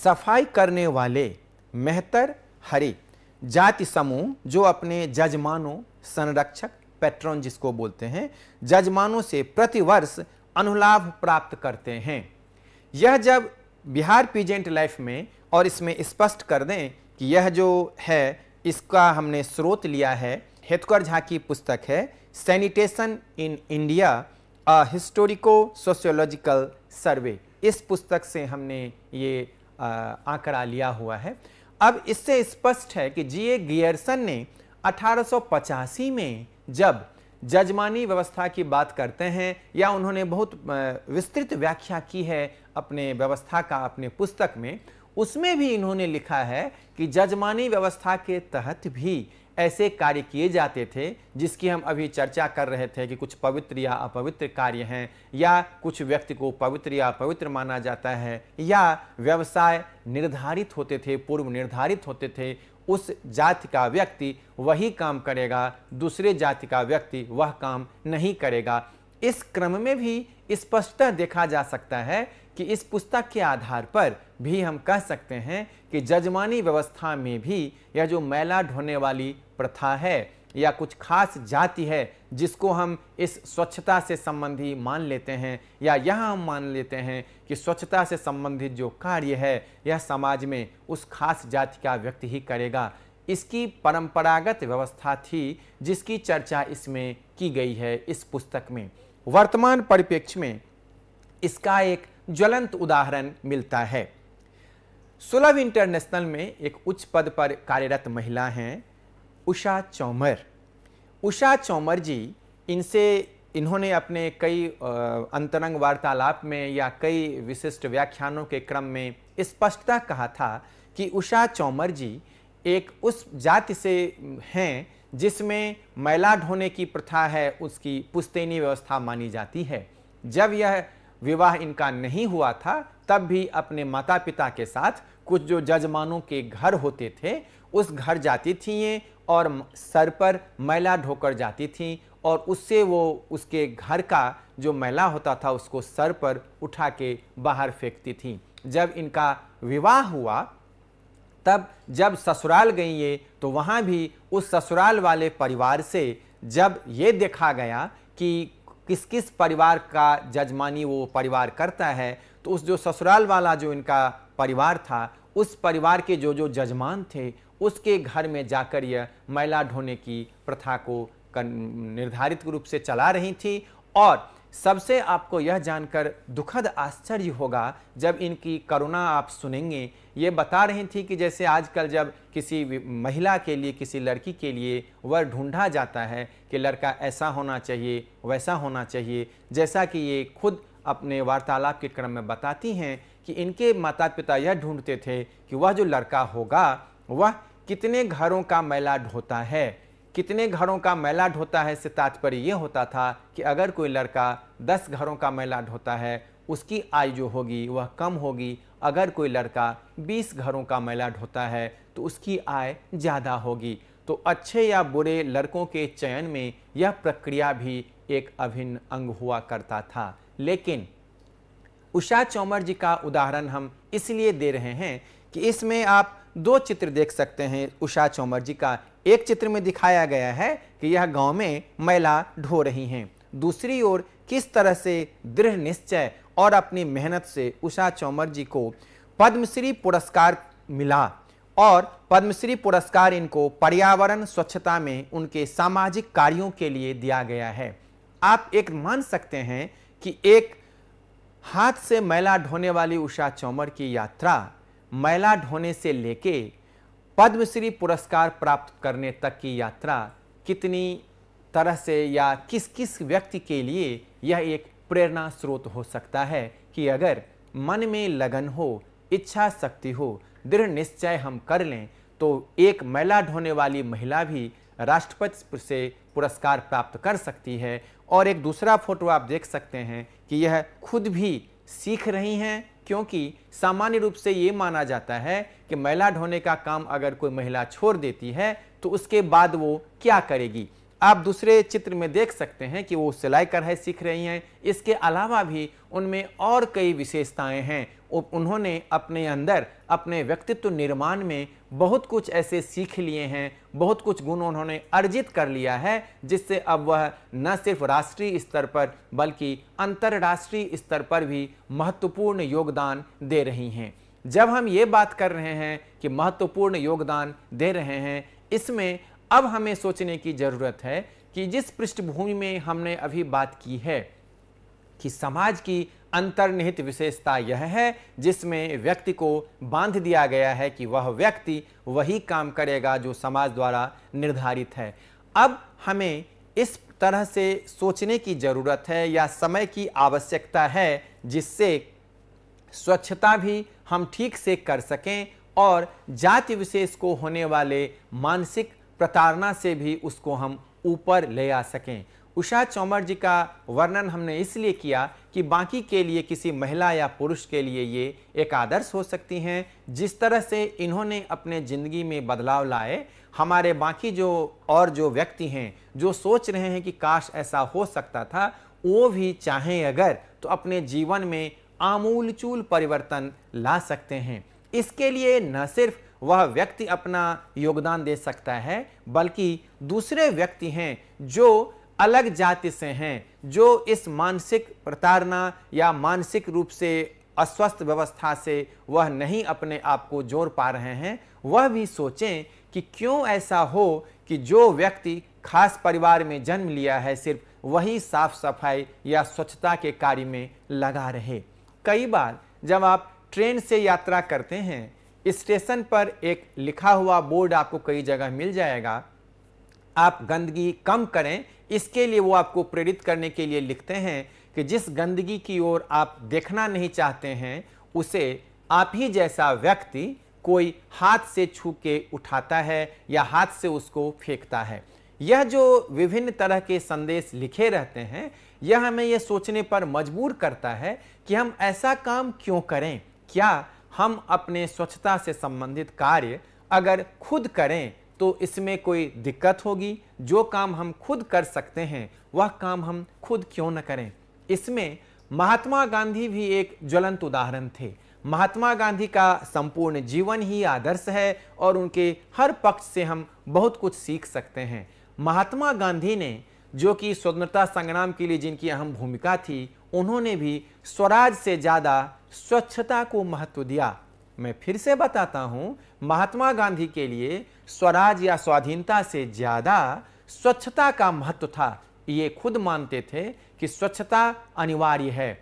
सफाई करने वाले मेहतर हरे जाति समूह जो अपने जजमानों संरक्षक पैट्रॉन जिसको बोलते हैं जजमानों से प्रतिवर्ष अनुलाभ प्राप्त करते हैं यह जब बिहार पीजेंट लाइफ में और इसमें स्पष्ट इस कर दें कि यह जो है इसका हमने स्रोत लिया है हेतकर झा की पुस्तक है sanitation in India a historico sociological survey इस पुस्तक से हमने ये आंकड़ा लिया हुआ है अब इससे स्पष्ट है कि जी ए गियर्सन ने अठारह में जब जजमानी व्यवस्था की बात करते हैं या उन्होंने बहुत विस्तृत व्याख्या की है अपने व्यवस्था का अपने पुस्तक में उसमें भी इन्होंने लिखा है कि जजमानी व्यवस्था के तहत भी ऐसे कार्य किए जाते थे जिसकी हम अभी चर्चा कर रहे थे कि कुछ पवित्र या अपवित्र कार्य हैं या कुछ व्यक्ति को पवित्र या अपवित्र माना जाता है या व्यवसाय निर्धारित होते थे पूर्व निर्धारित होते थे उस जाति का व्यक्ति वही काम करेगा दूसरे जाति का व्यक्ति वह काम नहीं करेगा इस क्रम में भी स्पष्टतः देखा जा सकता है कि इस पुस्तक के आधार पर भी हम कह सकते हैं कि जजमानी व्यवस्था में भी यह जो मैला ढोने वाली प्रथा है या कुछ खास जाति है जिसको हम इस स्वच्छता से संबंधी मान लेते हैं या यह हम मान लेते हैं कि स्वच्छता से संबंधित जो कार्य है यह समाज में उस खास जाति का व्यक्ति ही करेगा इसकी परंपरागत व्यवस्था थी जिसकी चर्चा इसमें की गई है इस पुस्तक में वर्तमान परिप्रेक्ष्य में इसका एक ज्वलंत उदाहरण मिलता है सुलभ इंटरनेशनल में एक उच्च पद पर कार्यरत महिला हैं उषा चौमर उषा चौमर जी इनसे इन्होंने अपने कई अंतरंग वार्तालाप में या कई विशिष्ट व्याख्यानों के क्रम में स्पष्टता कहा था कि उषा चौमर जी एक उस जाति से हैं जिसमें मैला ढोने की प्रथा है उसकी पुस्तैनी व्यवस्था मानी जाती है जब यह विवाह इनका नहीं हुआ था तब भी अपने माता पिता के साथ कुछ जो जजमानों के घर होते थे उस घर जाती थी ये और सर पर मैला ढोकर जाती थी और उससे वो उसके घर का जो मैला होता था उसको सर पर उठा के बाहर फेंकती थी जब इनका विवाह हुआ तब जब ससुराल गई ये तो वहाँ भी उस ससुराल वाले परिवार से जब ये देखा गया कि किस किस परिवार का जजमानी वो परिवार करता है तो उस जो ससुराल वाला जो इनका परिवार था उस परिवार के जो जो जजमान थे उसके घर में जाकर यह मैला ढोने की प्रथा को निर्धारित रूप से चला रही थी और सबसे आपको यह जानकर दुखद आश्चर्य होगा जब इनकी करुणा आप सुनेंगे ये बता रही थी कि जैसे आजकल जब किसी महिला के लिए किसी लड़की के लिए वह ढूंढा जाता है कि लड़का ऐसा होना चाहिए वैसा होना चाहिए जैसा कि ये खुद अपने वार्तालाप के क्रम में बताती हैं कि इनके माता पिता यह ढूंढते थे कि वह जो लड़का होगा वह कितने घरों का मैला ढोता है कितने घरों का मैला ढोता है से तात्पर्य ये होता था कि अगर कोई लड़का दस घरों का मैला ढोता है उसकी आय जो होगी वह कम होगी अगर कोई लड़का 20 घरों का मैला ढोता है तो उसकी आय ज़्यादा होगी तो अच्छे या बुरे लड़कों के चयन में यह प्रक्रिया भी एक अभिन्न अंग हुआ करता था लेकिन उषा चौमर जी का उदाहरण हम इसलिए दे रहे हैं कि इसमें आप दो चित्र देख सकते हैं उषा चौमर जी का एक चित्र में दिखाया गया है कि यह गांव में महिला ढो रही हैं दूसरी ओर किस तरह से दृढ़ निश्चय और अपनी मेहनत से उषा चौमर जी को पद्मश्री पुरस्कार मिला और पद्मश्री पुरस्कार इनको पर्यावरण स्वच्छता में उनके सामाजिक कार्यों के लिए दिया गया है आप एक मान सकते हैं कि एक हाथ से मैला ढोने वाली उषा चौमर की यात्रा मैला ढोने से लेके पद्मश्री पुरस्कार प्राप्त करने तक की यात्रा कितनी तरह से या किस किस व्यक्ति के लिए यह एक प्रेरणा स्रोत हो सकता है कि अगर मन में लगन हो इच्छा शक्ति हो दृढ़ निश्चय हम कर लें तो एक मैला ढोने वाली महिला भी राष्ट्रपति से पुरस्कार प्राप्त कर सकती है और एक दूसरा फोटो आप देख सकते हैं कि यह खुद भी सीख रही हैं क्योंकि सामान्य रूप से ये माना जाता है कि मैला ढोने का काम अगर कोई महिला छोड़ देती है तो उसके बाद वो क्या करेगी आप दूसरे चित्र में देख सकते हैं कि वो सिलाई कढ़ाई सीख रही हैं इसके अलावा भी उनमें और कई विशेषताएं हैं उन्होंने अपने अंदर अपने व्यक्तित्व निर्माण में बहुत कुछ ऐसे सीख लिए हैं बहुत कुछ गुण उन्होंने अर्जित कर लिया है जिससे अब वह न सिर्फ राष्ट्रीय स्तर पर बल्कि अंतर्राष्ट्रीय स्तर पर भी महत्वपूर्ण योगदान दे रही हैं जब हम ये बात कर रहे हैं कि महत्वपूर्ण योगदान दे रहे हैं इसमें अब हमें सोचने की ज़रूरत है कि जिस पृष्ठभूमि में हमने अभी बात की है कि समाज की अंतर्निहित विशेषता यह है जिसमें व्यक्ति को बांध दिया गया है कि वह व्यक्ति वही काम करेगा जो समाज द्वारा निर्धारित है अब हमें इस तरह से सोचने की ज़रूरत है या समय की आवश्यकता है जिससे स्वच्छता भी हम ठीक से कर सकें और जाति विशेष को होने वाले मानसिक प्रताड़ना से भी उसको हम ऊपर ले आ सकें उषा चौमर जी का वर्णन हमने इसलिए किया कि बाकी के लिए किसी महिला या पुरुष के लिए ये एक आदर्श हो सकती हैं जिस तरह से इन्होंने अपने ज़िंदगी में बदलाव लाए हमारे बाकी जो और जो व्यक्ति हैं जो सोच रहे हैं कि काश ऐसा हो सकता था वो भी चाहें अगर तो अपने जीवन में आमूलचूल परिवर्तन ला सकते हैं इसके लिए न सिर्फ वह व्यक्ति अपना योगदान दे सकता है बल्कि दूसरे व्यक्ति हैं जो अलग जाति से हैं जो इस मानसिक प्रताड़ना या मानसिक रूप से अस्वस्थ व्यवस्था से वह नहीं अपने आप को जोड़ पा रहे हैं वह भी सोचें कि क्यों ऐसा हो कि जो व्यक्ति खास परिवार में जन्म लिया है सिर्फ वही साफ सफाई या स्वच्छता के कार्य में लगा रहे कई बार जब आप ट्रेन से यात्रा करते हैं स्टेशन पर एक लिखा हुआ बोर्ड आपको कई जगह मिल जाएगा आप गंदगी कम करें इसके लिए वो आपको प्रेरित करने के लिए लिखते हैं कि जिस गंदगी की ओर आप देखना नहीं चाहते हैं उसे आप ही जैसा व्यक्ति कोई हाथ से छू के उठाता है या हाथ से उसको फेंकता है यह जो विभिन्न तरह के संदेश लिखे रहते हैं यह हमें यह सोचने पर मजबूर करता है कि हम ऐसा काम क्यों करें क्या हम अपने स्वच्छता से संबंधित कार्य अगर खुद करें तो इसमें कोई दिक्कत होगी जो काम हम खुद कर सकते हैं वह काम हम खुद क्यों न करें इसमें महात्मा गांधी भी एक ज्वलंत उदाहरण थे महात्मा गांधी का संपूर्ण जीवन ही आदर्श है और उनके हर पक्ष से हम बहुत कुछ सीख सकते हैं महात्मा गांधी ने जो कि स्वतंत्रता संग्राम के लिए जिनकी अहम भूमिका थी उन्होंने भी स्वराज से ज़्यादा स्वच्छता को महत्व दिया मैं फिर से बताता हूं महात्मा गांधी के लिए स्वराज या स्वाधीनता से ज़्यादा स्वच्छता का महत्व था ये खुद मानते थे कि स्वच्छता अनिवार्य है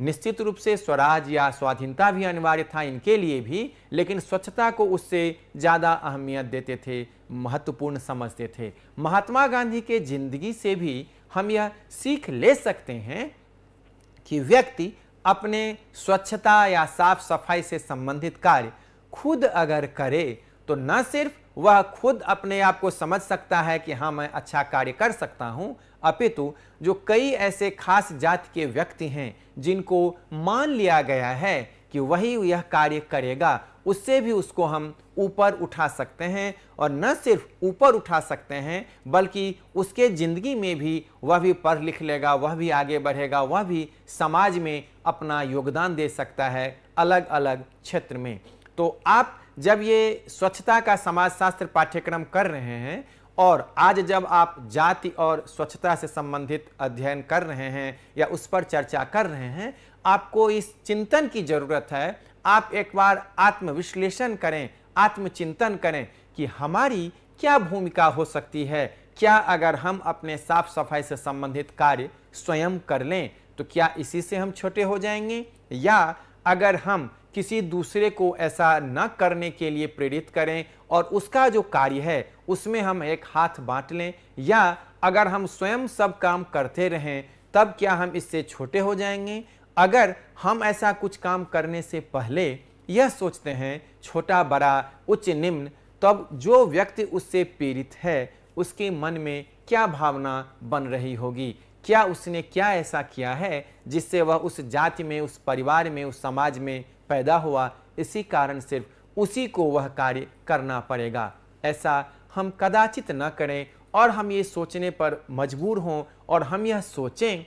निश्चित रूप से स्वराज या स्वाधीनता भी अनिवार्य था इनके लिए भी लेकिन स्वच्छता को उससे ज़्यादा अहमियत देते थे महत्वपूर्ण समझते थे महात्मा गांधी के जिंदगी से भी हम यह सीख ले सकते हैं कि व्यक्ति अपने स्वच्छता या साफ सफाई से संबंधित कार्य खुद अगर करे तो न सिर्फ वह खुद अपने आप को समझ सकता है कि हाँ मैं अच्छा कार्य कर सकता हूँ अपितु जो कई ऐसे खास जाति के व्यक्ति हैं जिनको मान लिया गया है कि वही यह कार्य करेगा उससे भी उसको हम ऊपर उठा सकते हैं और न सिर्फ ऊपर उठा सकते हैं बल्कि उसके ज़िंदगी में भी वह भी पढ़ लिख लेगा वह भी आगे बढ़ेगा वह भी समाज में अपना योगदान दे सकता है अलग अलग क्षेत्र में तो आप जब ये स्वच्छता का समाजशास्त्र पाठ्यक्रम कर रहे हैं और आज जब आप जाति और स्वच्छता से संबंधित अध्ययन कर रहे हैं या उस पर चर्चा कर रहे हैं आपको इस चिंतन की जरूरत है आप एक बार आत्मविश्लेषण करें आत्मचिंतन करें कि हमारी क्या भूमिका हो सकती है क्या अगर हम अपने साफ सफाई से संबंधित कार्य स्वयं कर लें तो क्या इसी से हम छोटे हो जाएंगे या अगर हम किसी दूसरे को ऐसा न करने के लिए प्रेरित करें और उसका जो कार्य है उसमें हम एक हाथ बांट लें या अगर हम स्वयं सब काम करते रहें तब क्या हम इससे छोटे हो जाएंगे अगर हम ऐसा कुछ काम करने से पहले यह सोचते हैं छोटा बड़ा उच्च निम्न तब जो व्यक्ति उससे पीड़ित है उसके मन में क्या भावना बन रही होगी क्या उसने क्या ऐसा किया है जिससे वह उस जाति में उस परिवार में उस समाज में पैदा हुआ इसी कारण सिर्फ उसी को वह कार्य करना पड़ेगा ऐसा हम कदाचित न करें और हम ये सोचने पर मजबूर हों और हम यह सोचें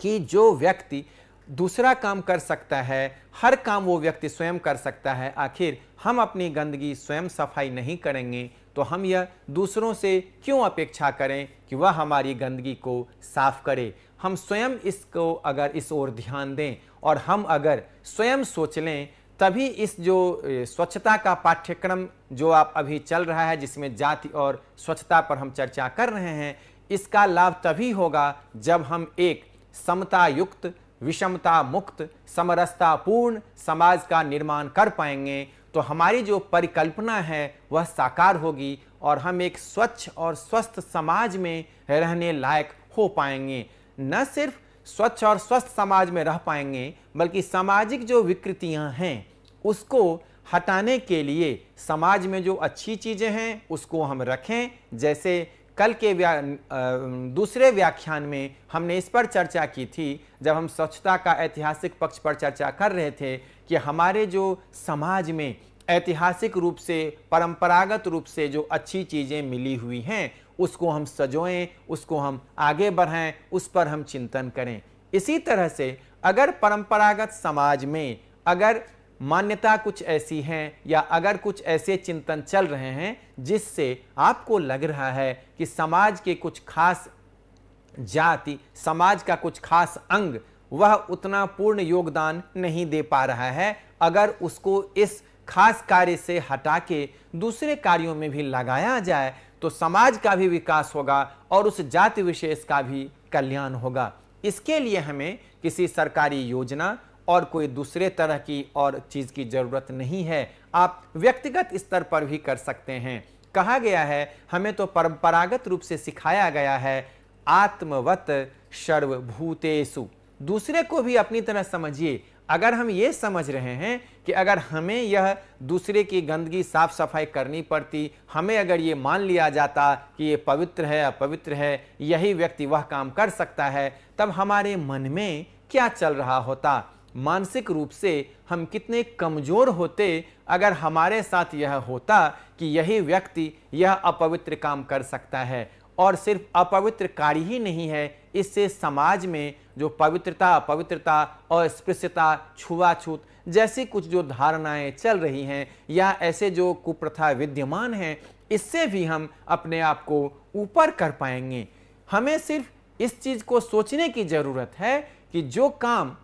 कि जो व्यक्ति दूसरा काम कर सकता है हर काम वो व्यक्ति स्वयं कर सकता है आखिर हम अपनी गंदगी स्वयं सफाई नहीं करेंगे तो हम यह दूसरों से क्यों अपेक्षा करें कि वह हमारी गंदगी को साफ करे हम स्वयं इसको अगर इस ओर ध्यान दें और हम अगर स्वयं सोच लें तभी इस जो स्वच्छता का पाठ्यक्रम जो आप अभी चल रहा है जिसमें जाति और स्वच्छता पर हम चर्चा कर रहे हैं इसका लाभ तभी होगा जब हम एक समता युक्त विषमता मुक्त समरसतापूर्ण समाज का निर्माण कर पाएंगे तो हमारी जो परिकल्पना है वह साकार होगी और हम एक स्वच्छ और स्वस्थ समाज में रहने लायक हो पाएंगे न सिर्फ स्वच्छ और स्वस्थ समाज में रह पाएंगे बल्कि सामाजिक जो विकृतियां हैं उसको हटाने के लिए समाज में जो अच्छी चीज़ें हैं उसको हम रखें जैसे कल के व्या दूसरे व्याख्यान में हमने इस पर चर्चा की थी जब हम स्वच्छता का ऐतिहासिक पक्ष पर चर्चा कर रहे थे कि हमारे जो समाज में ऐतिहासिक रूप से परंपरागत रूप से जो अच्छी चीज़ें मिली हुई हैं उसको हम सजोएं उसको हम आगे बढ़ाएं उस पर हम चिंतन करें इसी तरह से अगर परंपरागत समाज में अगर मान्यता कुछ ऐसी हैं या अगर कुछ ऐसे चिंतन चल रहे हैं जिससे आपको लग रहा है कि समाज के कुछ खास जाति समाज का कुछ खास अंग वह उतना पूर्ण योगदान नहीं दे पा रहा है अगर उसको इस खास कार्य से हटा के दूसरे कार्यों में भी लगाया जाए तो समाज का भी विकास होगा और उस जाति विशेष का भी कल्याण होगा इसके लिए हमें किसी सरकारी योजना और कोई दूसरे तरह की और चीज़ की ज़रूरत नहीं है आप व्यक्तिगत स्तर पर भी कर सकते हैं कहा गया है हमें तो परंपरागत रूप से सिखाया गया है आत्मवत सर्वभूतेशु दूसरे को भी अपनी तरह समझिए अगर हम ये समझ रहे हैं कि अगर हमें यह दूसरे की गंदगी साफ सफाई करनी पड़ती हमें अगर ये मान लिया जाता कि ये पवित्र है अपवित्र है यही व्यक्ति वह काम कर सकता है तब हमारे मन में क्या चल रहा होता मानसिक रूप से हम कितने कमज़ोर होते अगर हमारे साथ यह होता कि यही व्यक्ति यह अपवित्र काम कर सकता है और सिर्फ अपवित्र कार्य ही नहीं है इससे समाज में जो पवित्रता अपवित्रता और स्पृश्यता छुआछूत जैसी कुछ जो धारणाएं चल रही हैं या ऐसे जो कुप्रथा विद्यमान हैं इससे भी हम अपने आप को ऊपर कर पाएंगे हमें सिर्फ इस चीज़ को सोचने की ज़रूरत है कि जो काम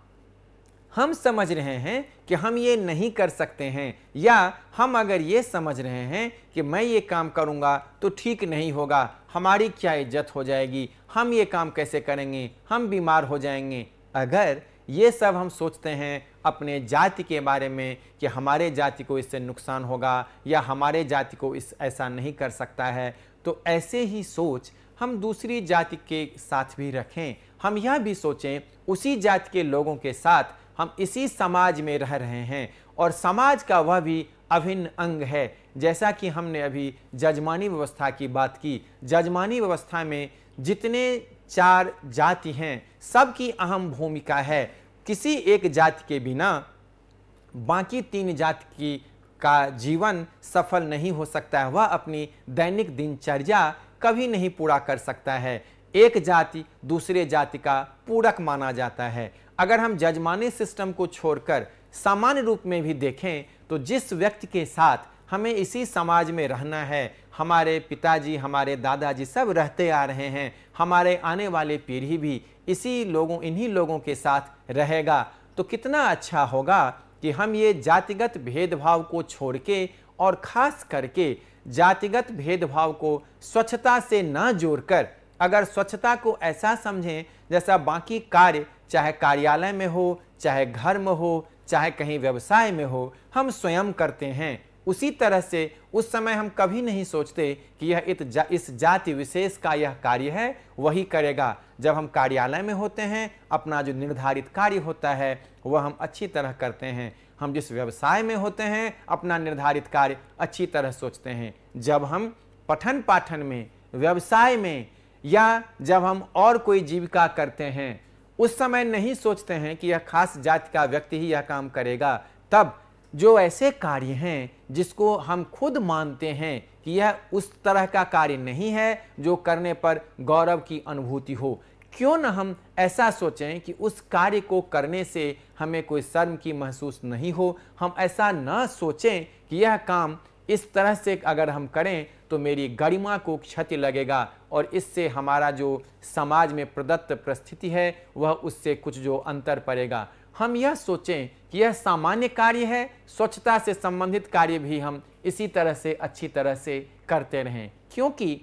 हम समझ रहे हैं कि हम ये नहीं कर सकते हैं या हम अगर ये समझ रहे हैं कि मैं ये काम करूँगा तो ठीक नहीं होगा हमारी क्या इज्जत हो जाएगी हम ये काम कैसे करेंगे हम बीमार हो जाएंगे अगर ये सब हम सोचते हैं अपने जाति के बारे में कि हमारे जाति को इससे नुकसान होगा या हमारे जाति को इस ऐसा नहीं कर सकता है तो ऐसे ही सोच हम दूसरी जाति के साथ भी रखें हम यह भी सोचें उसी जाति के लोगों के साथ हम इसी समाज में रह रहे हैं और समाज का वह भी अभिन्न अंग है जैसा कि हमने अभी जजमानी व्यवस्था की बात की जजमानी व्यवस्था में जितने चार जाति हैं सबकी अहम भूमिका है किसी एक जाति के बिना बाकी तीन जाति की का जीवन सफल नहीं हो सकता है वह अपनी दैनिक दिनचर्या कभी नहीं पूरा कर सकता है एक जाति दूसरे जाति का पूरक माना जाता है अगर हम जजमाने सिस्टम को छोड़कर सामान्य रूप में भी देखें तो जिस व्यक्ति के साथ हमें इसी समाज में रहना है हमारे पिताजी हमारे दादाजी सब रहते आ रहे हैं हमारे आने वाले पीढ़ी भी इसी लोगों इन्हीं लोगों के साथ रहेगा तो कितना अच्छा होगा कि हम ये जातिगत भेदभाव को छोड़ के और ख़ास करके जातिगत भेदभाव को स्वच्छता से ना जोड़कर अगर स्वच्छता को ऐसा समझें जैसा बाकी कार्य चाहे कार्यालय में हो चाहे घर में हो चाहे कहीं व्यवसाय में हो हम स्वयं करते हैं उसी तरह से उस समय हम कभी नहीं सोचते कि यह इत जा, इस जाति विशेष का यह कार्य है वही करेगा जब हम कार्यालय में होते हैं अपना जो निर्धारित कार्य होता है वह हम अच्छी तरह करते हैं हम जिस व्यवसाय में होते हैं अपना निर्धारित कार्य अच्छी तरह सोचते हैं जब हम पठन पाठन में व्यवसाय में या जब हम और कोई जीविका करते हैं उस समय नहीं सोचते हैं कि यह खास जाति का व्यक्ति ही यह काम करेगा तब जो ऐसे कार्य हैं जिसको हम खुद मानते हैं कि यह उस तरह का कार्य नहीं है जो करने पर गौरव की अनुभूति हो क्यों न हम ऐसा सोचें कि उस कार्य को करने से हमें कोई शर्म की महसूस नहीं हो हम ऐसा न सोचें कि यह काम इस तरह से अगर हम करें तो मेरी गरिमा को क्षति लगेगा और इससे हमारा जो समाज में प्रदत्त परिस्थिति है वह उससे कुछ जो अंतर पड़ेगा हम यह सोचें कि यह सामान्य कार्य है स्वच्छता से संबंधित कार्य भी हम इसी तरह से अच्छी तरह से करते रहें क्योंकि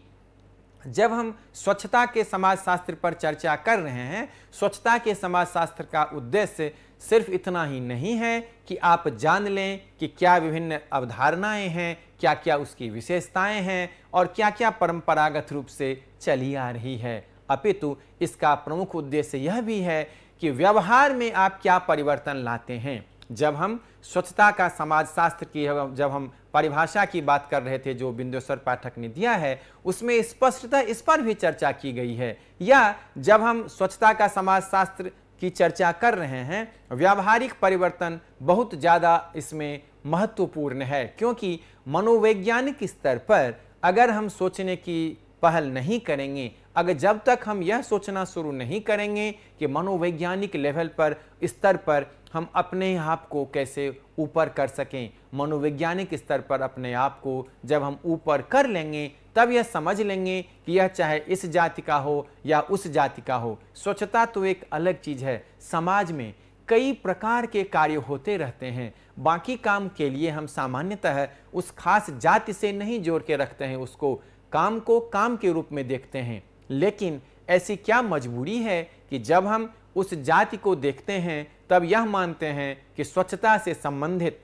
जब हम स्वच्छता के समाजशास्त्र पर चर्चा कर रहे हैं स्वच्छता के समाजशास्त्र का उद्देश्य सिर्फ इतना ही नहीं है कि आप जान लें कि क्या विभिन्न अवधारणाएं हैं क्या क्या उसकी विशेषताएं हैं और क्या क्या परंपरागत रूप से चली आ रही है अपितु इसका प्रमुख उद्देश्य यह भी है कि व्यवहार में आप क्या परिवर्तन लाते हैं जब हम स्वच्छता का समाजशास्त्र की जब हम परिभाषा की बात कर रहे थे जो बिंदेश्वर पाठक ने दिया है उसमें स्पष्टता इस, इस पर भी चर्चा की गई है या जब हम स्वच्छता का समाजशास्त्र की चर्चा कर रहे हैं व्यावहारिक परिवर्तन बहुत ज़्यादा इसमें महत्वपूर्ण है क्योंकि मनोवैज्ञानिक स्तर पर अगर हम सोचने की पहल नहीं करेंगे अगर जब तक हम यह सोचना शुरू नहीं करेंगे कि मनोवैज्ञानिक लेवल पर स्तर पर हम अपने आप को कैसे ऊपर कर सकें मनोवैज्ञानिक स्तर पर अपने आप को जब हम ऊपर कर लेंगे तब यह समझ लेंगे कि यह चाहे इस जाति का हो या उस जाति का हो स्वच्छता तो एक अलग चीज़ है समाज में कई प्रकार के कार्य होते रहते हैं बाकी काम के लिए हम सामान्यतः उस खास जाति से नहीं जोड़ के रखते हैं उसको काम को काम के रूप में देखते हैं लेकिन ऐसी क्या मजबूरी है कि जब हम उस जाति को देखते हैं तब यह मानते हैं कि स्वच्छता से संबंधित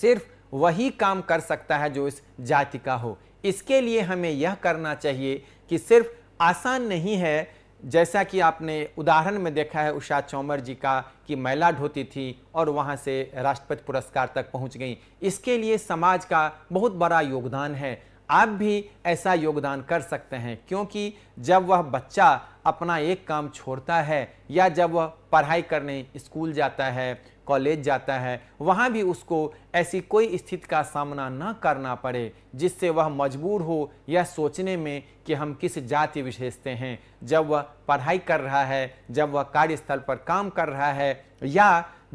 सिर्फ वही काम कर सकता है जो इस जाति का हो इसके लिए हमें यह करना चाहिए कि सिर्फ आसान नहीं है जैसा कि आपने उदाहरण में देखा है उषा चौमर जी का कि मैला ढोती थी और वहाँ से राष्ट्रपति पुरस्कार तक पहुँच गई इसके लिए समाज का बहुत बड़ा योगदान है आप भी ऐसा योगदान कर सकते हैं क्योंकि जब वह बच्चा अपना एक काम छोड़ता है या जब वह पढ़ाई करने स्कूल जाता है कॉलेज जाता है वहाँ भी उसको ऐसी कोई स्थिति का सामना न करना पड़े जिससे वह मजबूर हो यह सोचने में कि हम किस जाति विशेषते हैं जब वह पढ़ाई कर रहा है जब वह कार्यस्थल पर काम कर रहा है या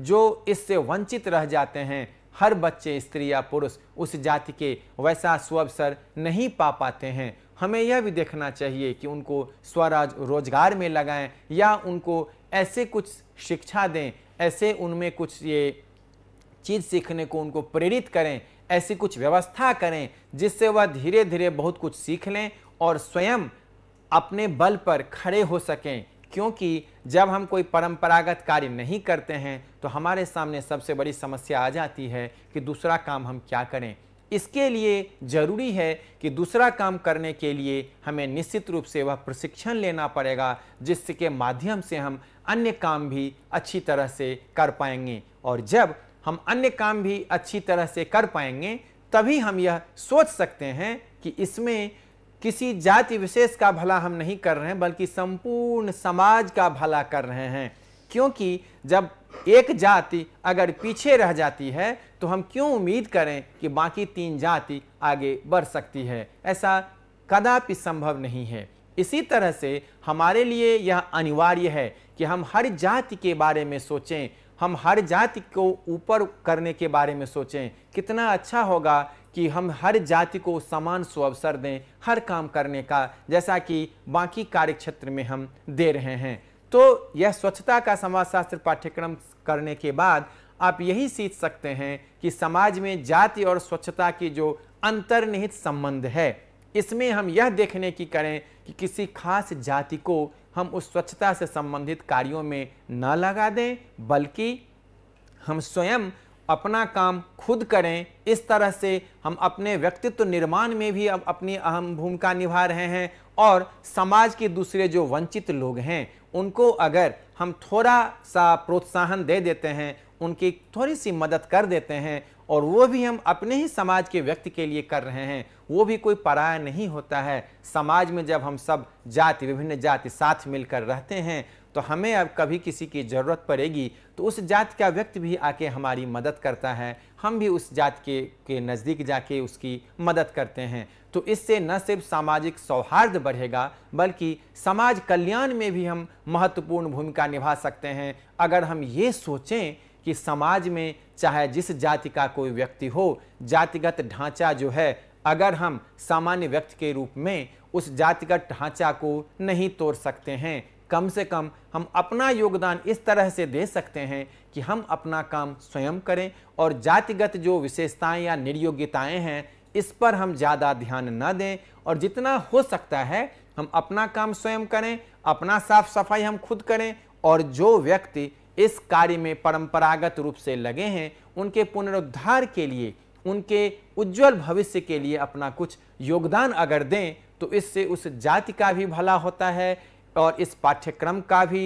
जो इससे वंचित रह जाते हैं हर बच्चे स्त्री या पुरुष उस जाति के वैसा स्वअवसर नहीं पा पाते हैं हमें यह भी देखना चाहिए कि उनको स्वराज रोजगार में लगाएं या उनको ऐसे कुछ शिक्षा दें ऐसे उनमें कुछ ये चीज़ सीखने को उनको प्रेरित करें ऐसी कुछ व्यवस्था करें जिससे वह धीरे धीरे बहुत कुछ सीख लें और स्वयं अपने बल पर खड़े हो सकें क्योंकि जब हम कोई परंपरागत कार्य नहीं करते हैं तो हमारे सामने सबसे बड़ी समस्या आ जाती है कि दूसरा काम हम क्या करें इसके लिए ज़रूरी है कि दूसरा काम करने के लिए हमें निश्चित रूप से वह प्रशिक्षण लेना पड़ेगा जिसके माध्यम से हम अन्य काम भी अच्छी तरह से कर पाएंगे और जब हम अन्य काम भी अच्छी तरह से कर पाएंगे तभी हम यह सोच सकते हैं कि इसमें किसी जाति विशेष का भला हम नहीं कर रहे हैं बल्कि संपूर्ण समाज का भला कर रहे हैं क्योंकि जब एक जाति अगर पीछे रह जाती है तो हम क्यों उम्मीद करें कि बाकी तीन जाति आगे बढ़ सकती है ऐसा कदापि संभव नहीं है इसी तरह से हमारे लिए यह अनिवार्य है कि हम हर जाति के बारे में सोचें हम हर जाति को ऊपर करने के बारे में सोचें कितना अच्छा होगा कि हम हर जाति को समान सु अवसर दें हर काम करने का जैसा कि बाकी कार्य क्षेत्र में हम दे रहे हैं तो यह स्वच्छता का समाजशास्त्र पाठ्यक्रम करने के बाद आप यही सीख सकते हैं कि समाज में जाति और स्वच्छता की जो अंतर्निहित संबंध है इसमें हम यह देखने की करें कि किसी खास जाति को हम उस स्वच्छता से संबंधित कार्यों में न लगा दें बल्कि हम स्वयं अपना काम खुद करें इस तरह से हम अपने व्यक्तित्व निर्माण में भी अब अपनी अहम भूमिका निभा रहे हैं और समाज के दूसरे जो वंचित लोग हैं उनको अगर हम थोड़ा सा प्रोत्साहन दे देते हैं उनकी थोड़ी सी मदद कर देते हैं और वो भी हम अपने ही समाज के व्यक्ति के लिए कर रहे हैं वो भी कोई पराया नहीं होता है समाज में जब हम सब जाति विभिन्न जाति साथ मिलकर रहते हैं तो हमें अब कभी किसी की ज़रूरत पड़ेगी तो उस जात का व्यक्ति भी आके हमारी मदद करता है हम भी उस जात के के नज़दीक जाके उसकी मदद करते हैं तो इससे न सिर्फ सामाजिक सौहार्द बढ़ेगा बल्कि समाज कल्याण में भी हम महत्वपूर्ण भूमिका निभा सकते हैं अगर हम ये सोचें कि समाज में चाहे जिस जाति का कोई व्यक्ति हो जातिगत ढांचा जो है अगर हम सामान्य व्यक्ति के रूप में उस जातिगत ढांचा को नहीं तोड़ सकते हैं कम से कम हम अपना योगदान इस तरह से दे सकते हैं कि हम अपना काम स्वयं करें और जातिगत जो विशेषताएं या निर्योग्यताएं हैं इस पर हम ज़्यादा ध्यान न दें और जितना हो सकता है हम अपना काम स्वयं करें अपना साफ सफाई हम खुद करें और जो व्यक्ति इस कार्य में परंपरागत रूप से लगे हैं उनके पुनरुद्धार के लिए उनके उज्जवल भविष्य के लिए अपना कुछ योगदान अगर दें तो इससे उस जाति का भी भला होता है और इस पाठ्यक्रम का भी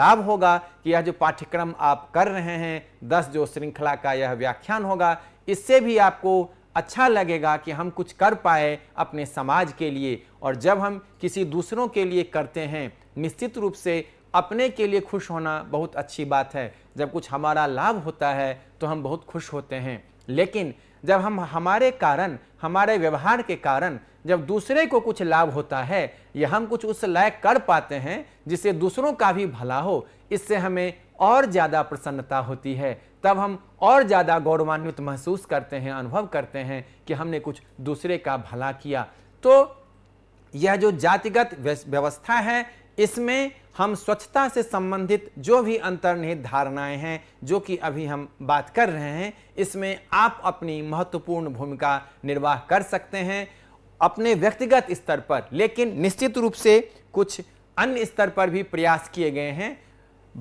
लाभ होगा कि यह जो पाठ्यक्रम आप कर रहे हैं दस जो श्रृंखला का यह व्याख्यान होगा इससे भी आपको अच्छा लगेगा कि हम कुछ कर पाए अपने समाज के लिए और जब हम किसी दूसरों के लिए करते हैं निश्चित रूप से अपने के लिए खुश होना बहुत अच्छी बात है जब कुछ हमारा लाभ होता है तो हम बहुत खुश होते हैं लेकिन जब हम हमारे कारण हमारे व्यवहार के कारण जब दूसरे को कुछ लाभ होता है या हम कुछ उस लायक कर पाते हैं जिससे दूसरों का भी भला हो इससे हमें और ज़्यादा प्रसन्नता होती है तब हम और ज़्यादा गौरवान्वित महसूस करते हैं अनुभव करते हैं कि हमने कुछ दूसरे का भला किया तो यह जो जातिगत व्यवस्था है इसमें हम स्वच्छता से संबंधित जो भी अंतर्निहित धारणाएं हैं जो कि अभी हम बात कर रहे हैं इसमें आप अपनी महत्वपूर्ण भूमिका निर्वाह कर सकते हैं अपने व्यक्तिगत स्तर पर लेकिन निश्चित रूप से कुछ अन्य स्तर पर भी प्रयास किए गए हैं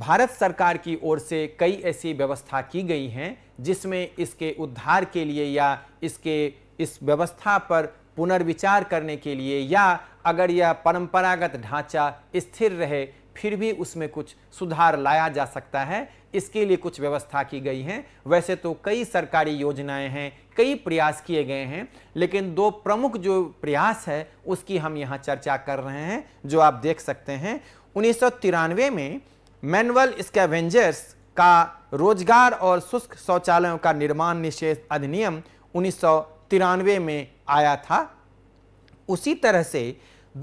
भारत सरकार की ओर से कई ऐसी व्यवस्था की गई हैं जिसमें इसके उद्धार के लिए या इसके इस व्यवस्था पर पुनर्विचार करने के लिए या अगर यह परंपरागत ढांचा स्थिर रहे फिर भी उसमें कुछ सुधार लाया जा सकता है इसके लिए कुछ व्यवस्था की गई है वैसे तो कई सरकारी योजनाएं हैं कई प्रयास किए गए हैं लेकिन दो प्रमुख जो प्रयास है उसकी हम यहाँ चर्चा कर रहे हैं जो आप देख सकते हैं उन्नीस में मैनुअल स्कैवेंजर्स का रोजगार और शुष्क शौचालयों का निर्माण निषेध अधिनियम उन्नीस तिरानवे में आया था उसी तरह से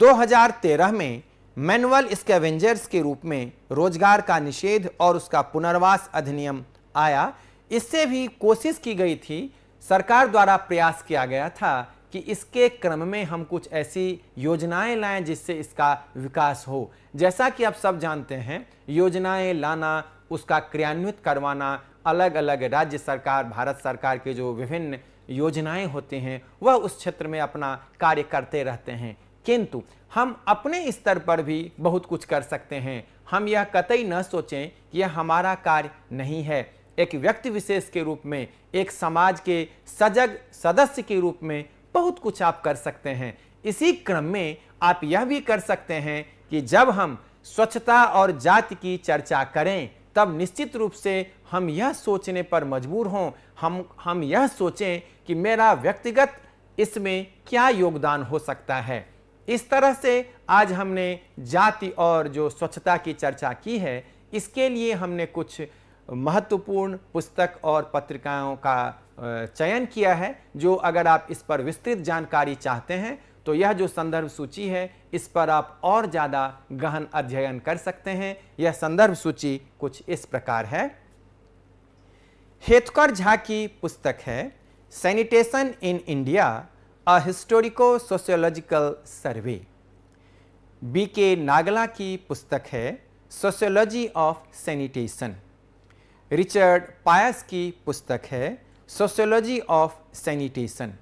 2013 में मैनुअल स्कैवेंजर्स के रूप में रोजगार का निषेध और उसका पुनर्वास अधिनियम आया इससे भी कोशिश की गई थी सरकार द्वारा प्रयास किया गया था कि इसके क्रम में हम कुछ ऐसी योजनाएं लाएं जिससे इसका विकास हो जैसा कि आप सब जानते हैं योजनाएं लाना उसका क्रियान्वित करवाना अलग अलग राज्य सरकार भारत सरकार के जो विभिन्न योजनाएं होते हैं वह उस क्षेत्र में अपना कार्य करते रहते हैं किंतु हम अपने स्तर पर भी बहुत कुछ कर सकते हैं हम यह कतई न सोचें कि यह हमारा कार्य नहीं है एक व्यक्ति विशेष के रूप में एक समाज के सजग सदस्य के रूप में बहुत कुछ आप कर सकते हैं इसी क्रम में आप यह भी कर सकते हैं कि जब हम स्वच्छता और जाति की चर्चा करें तब निश्चित रूप से हम यह सोचने पर मजबूर हों हम हम यह सोचें कि मेरा व्यक्तिगत इसमें क्या योगदान हो सकता है इस तरह से आज हमने जाति और जो स्वच्छता की चर्चा की है इसके लिए हमने कुछ महत्वपूर्ण पुस्तक और पत्रिकाओं का चयन किया है जो अगर आप इस पर विस्तृत जानकारी चाहते हैं तो यह जो संदर्भ सूची है इस पर आप और ज़्यादा गहन अध्ययन कर सकते हैं यह संदर्भ सूची कुछ इस प्रकार है हेतकर झा की पुस्तक है sanitation in India a historico sociological survey B K Nagla की पुस्तक है sociology of sanitation Richard Pais की पुस्तक है sociology of sanitation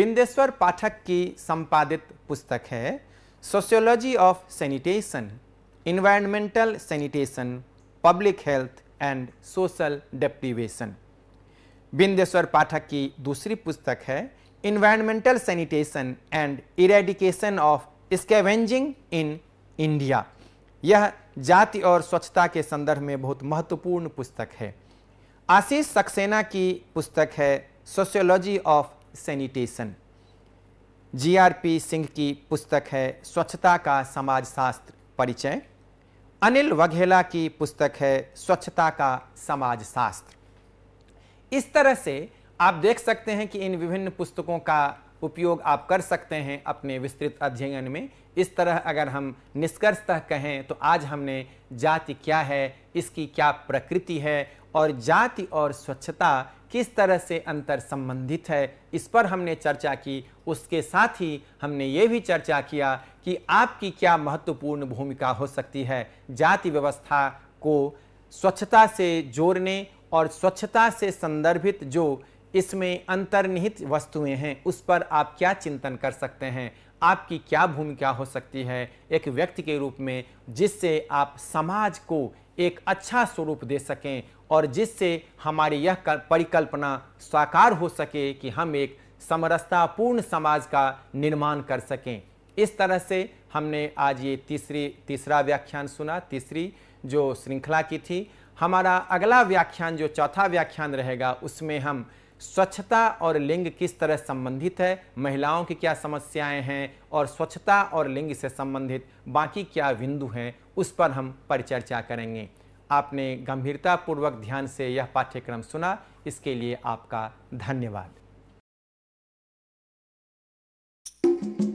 Bindeshwar Pathak की संपादित पुस्तक है sociology of sanitation environmental sanitation public health and social deprivation Bindeshwar Pathak की दूसरी पुस्तक है environmental sanitation and eradication of scavenging in India यह जाति और स्वच्छता के संदर्भ में बहुत महत्वपूर्ण पुस्तक है आशीष सक्सेना की पुस्तक है sociology of sanitation G R P Singh की पुस्तक है स्वच्छता का समाजशास्त्र परिचय अनिल वघेला की पुस्तक है स्वच्छता का समाज शास्त्र इस तरह से आप देख सकते हैं कि इन विभिन्न पुस्तकों का उपयोग आप कर सकते हैं अपने विस्तृत अध्ययन में इस तरह अगर हम निष्कर्षतः कहें तो आज हमने जाति क्या है इसकी क्या प्रकृति है और जाति और स्वच्छता किस तरह से अंतर संबंधित है इस पर हमने चर्चा की उसके साथ ही हमने ये भी चर्चा किया कि आपकी क्या महत्वपूर्ण भूमिका हो सकती है जाति व्यवस्था को स्वच्छता से जोड़ने और स्वच्छता से संदर्भित जो इसमें अंतर्निहित वस्तुएं हैं उस पर आप क्या चिंतन कर सकते हैं आपकी क्या भूमिका हो सकती है एक व्यक्ति के रूप में जिससे आप समाज को एक अच्छा स्वरूप दे सकें और जिससे हमारी यह परिकल्पना साकार हो सके कि हम एक समरसतापूर्ण समाज का निर्माण कर सकें इस तरह से हमने आज ये तीसरी तीसरा व्याख्यान सुना तीसरी जो श्रृंखला की थी हमारा अगला व्याख्यान जो चौथा व्याख्यान रहेगा उसमें हम स्वच्छता और लिंग किस तरह संबंधित है महिलाओं की क्या समस्याएं हैं और स्वच्छता और लिंग से संबंधित बाकी क्या बिंदु हैं उस पर हम परिचर्चा करेंगे आपने गंभीरतापूर्वक ध्यान से यह पाठ्यक्रम सुना इसके लिए आपका धन्यवाद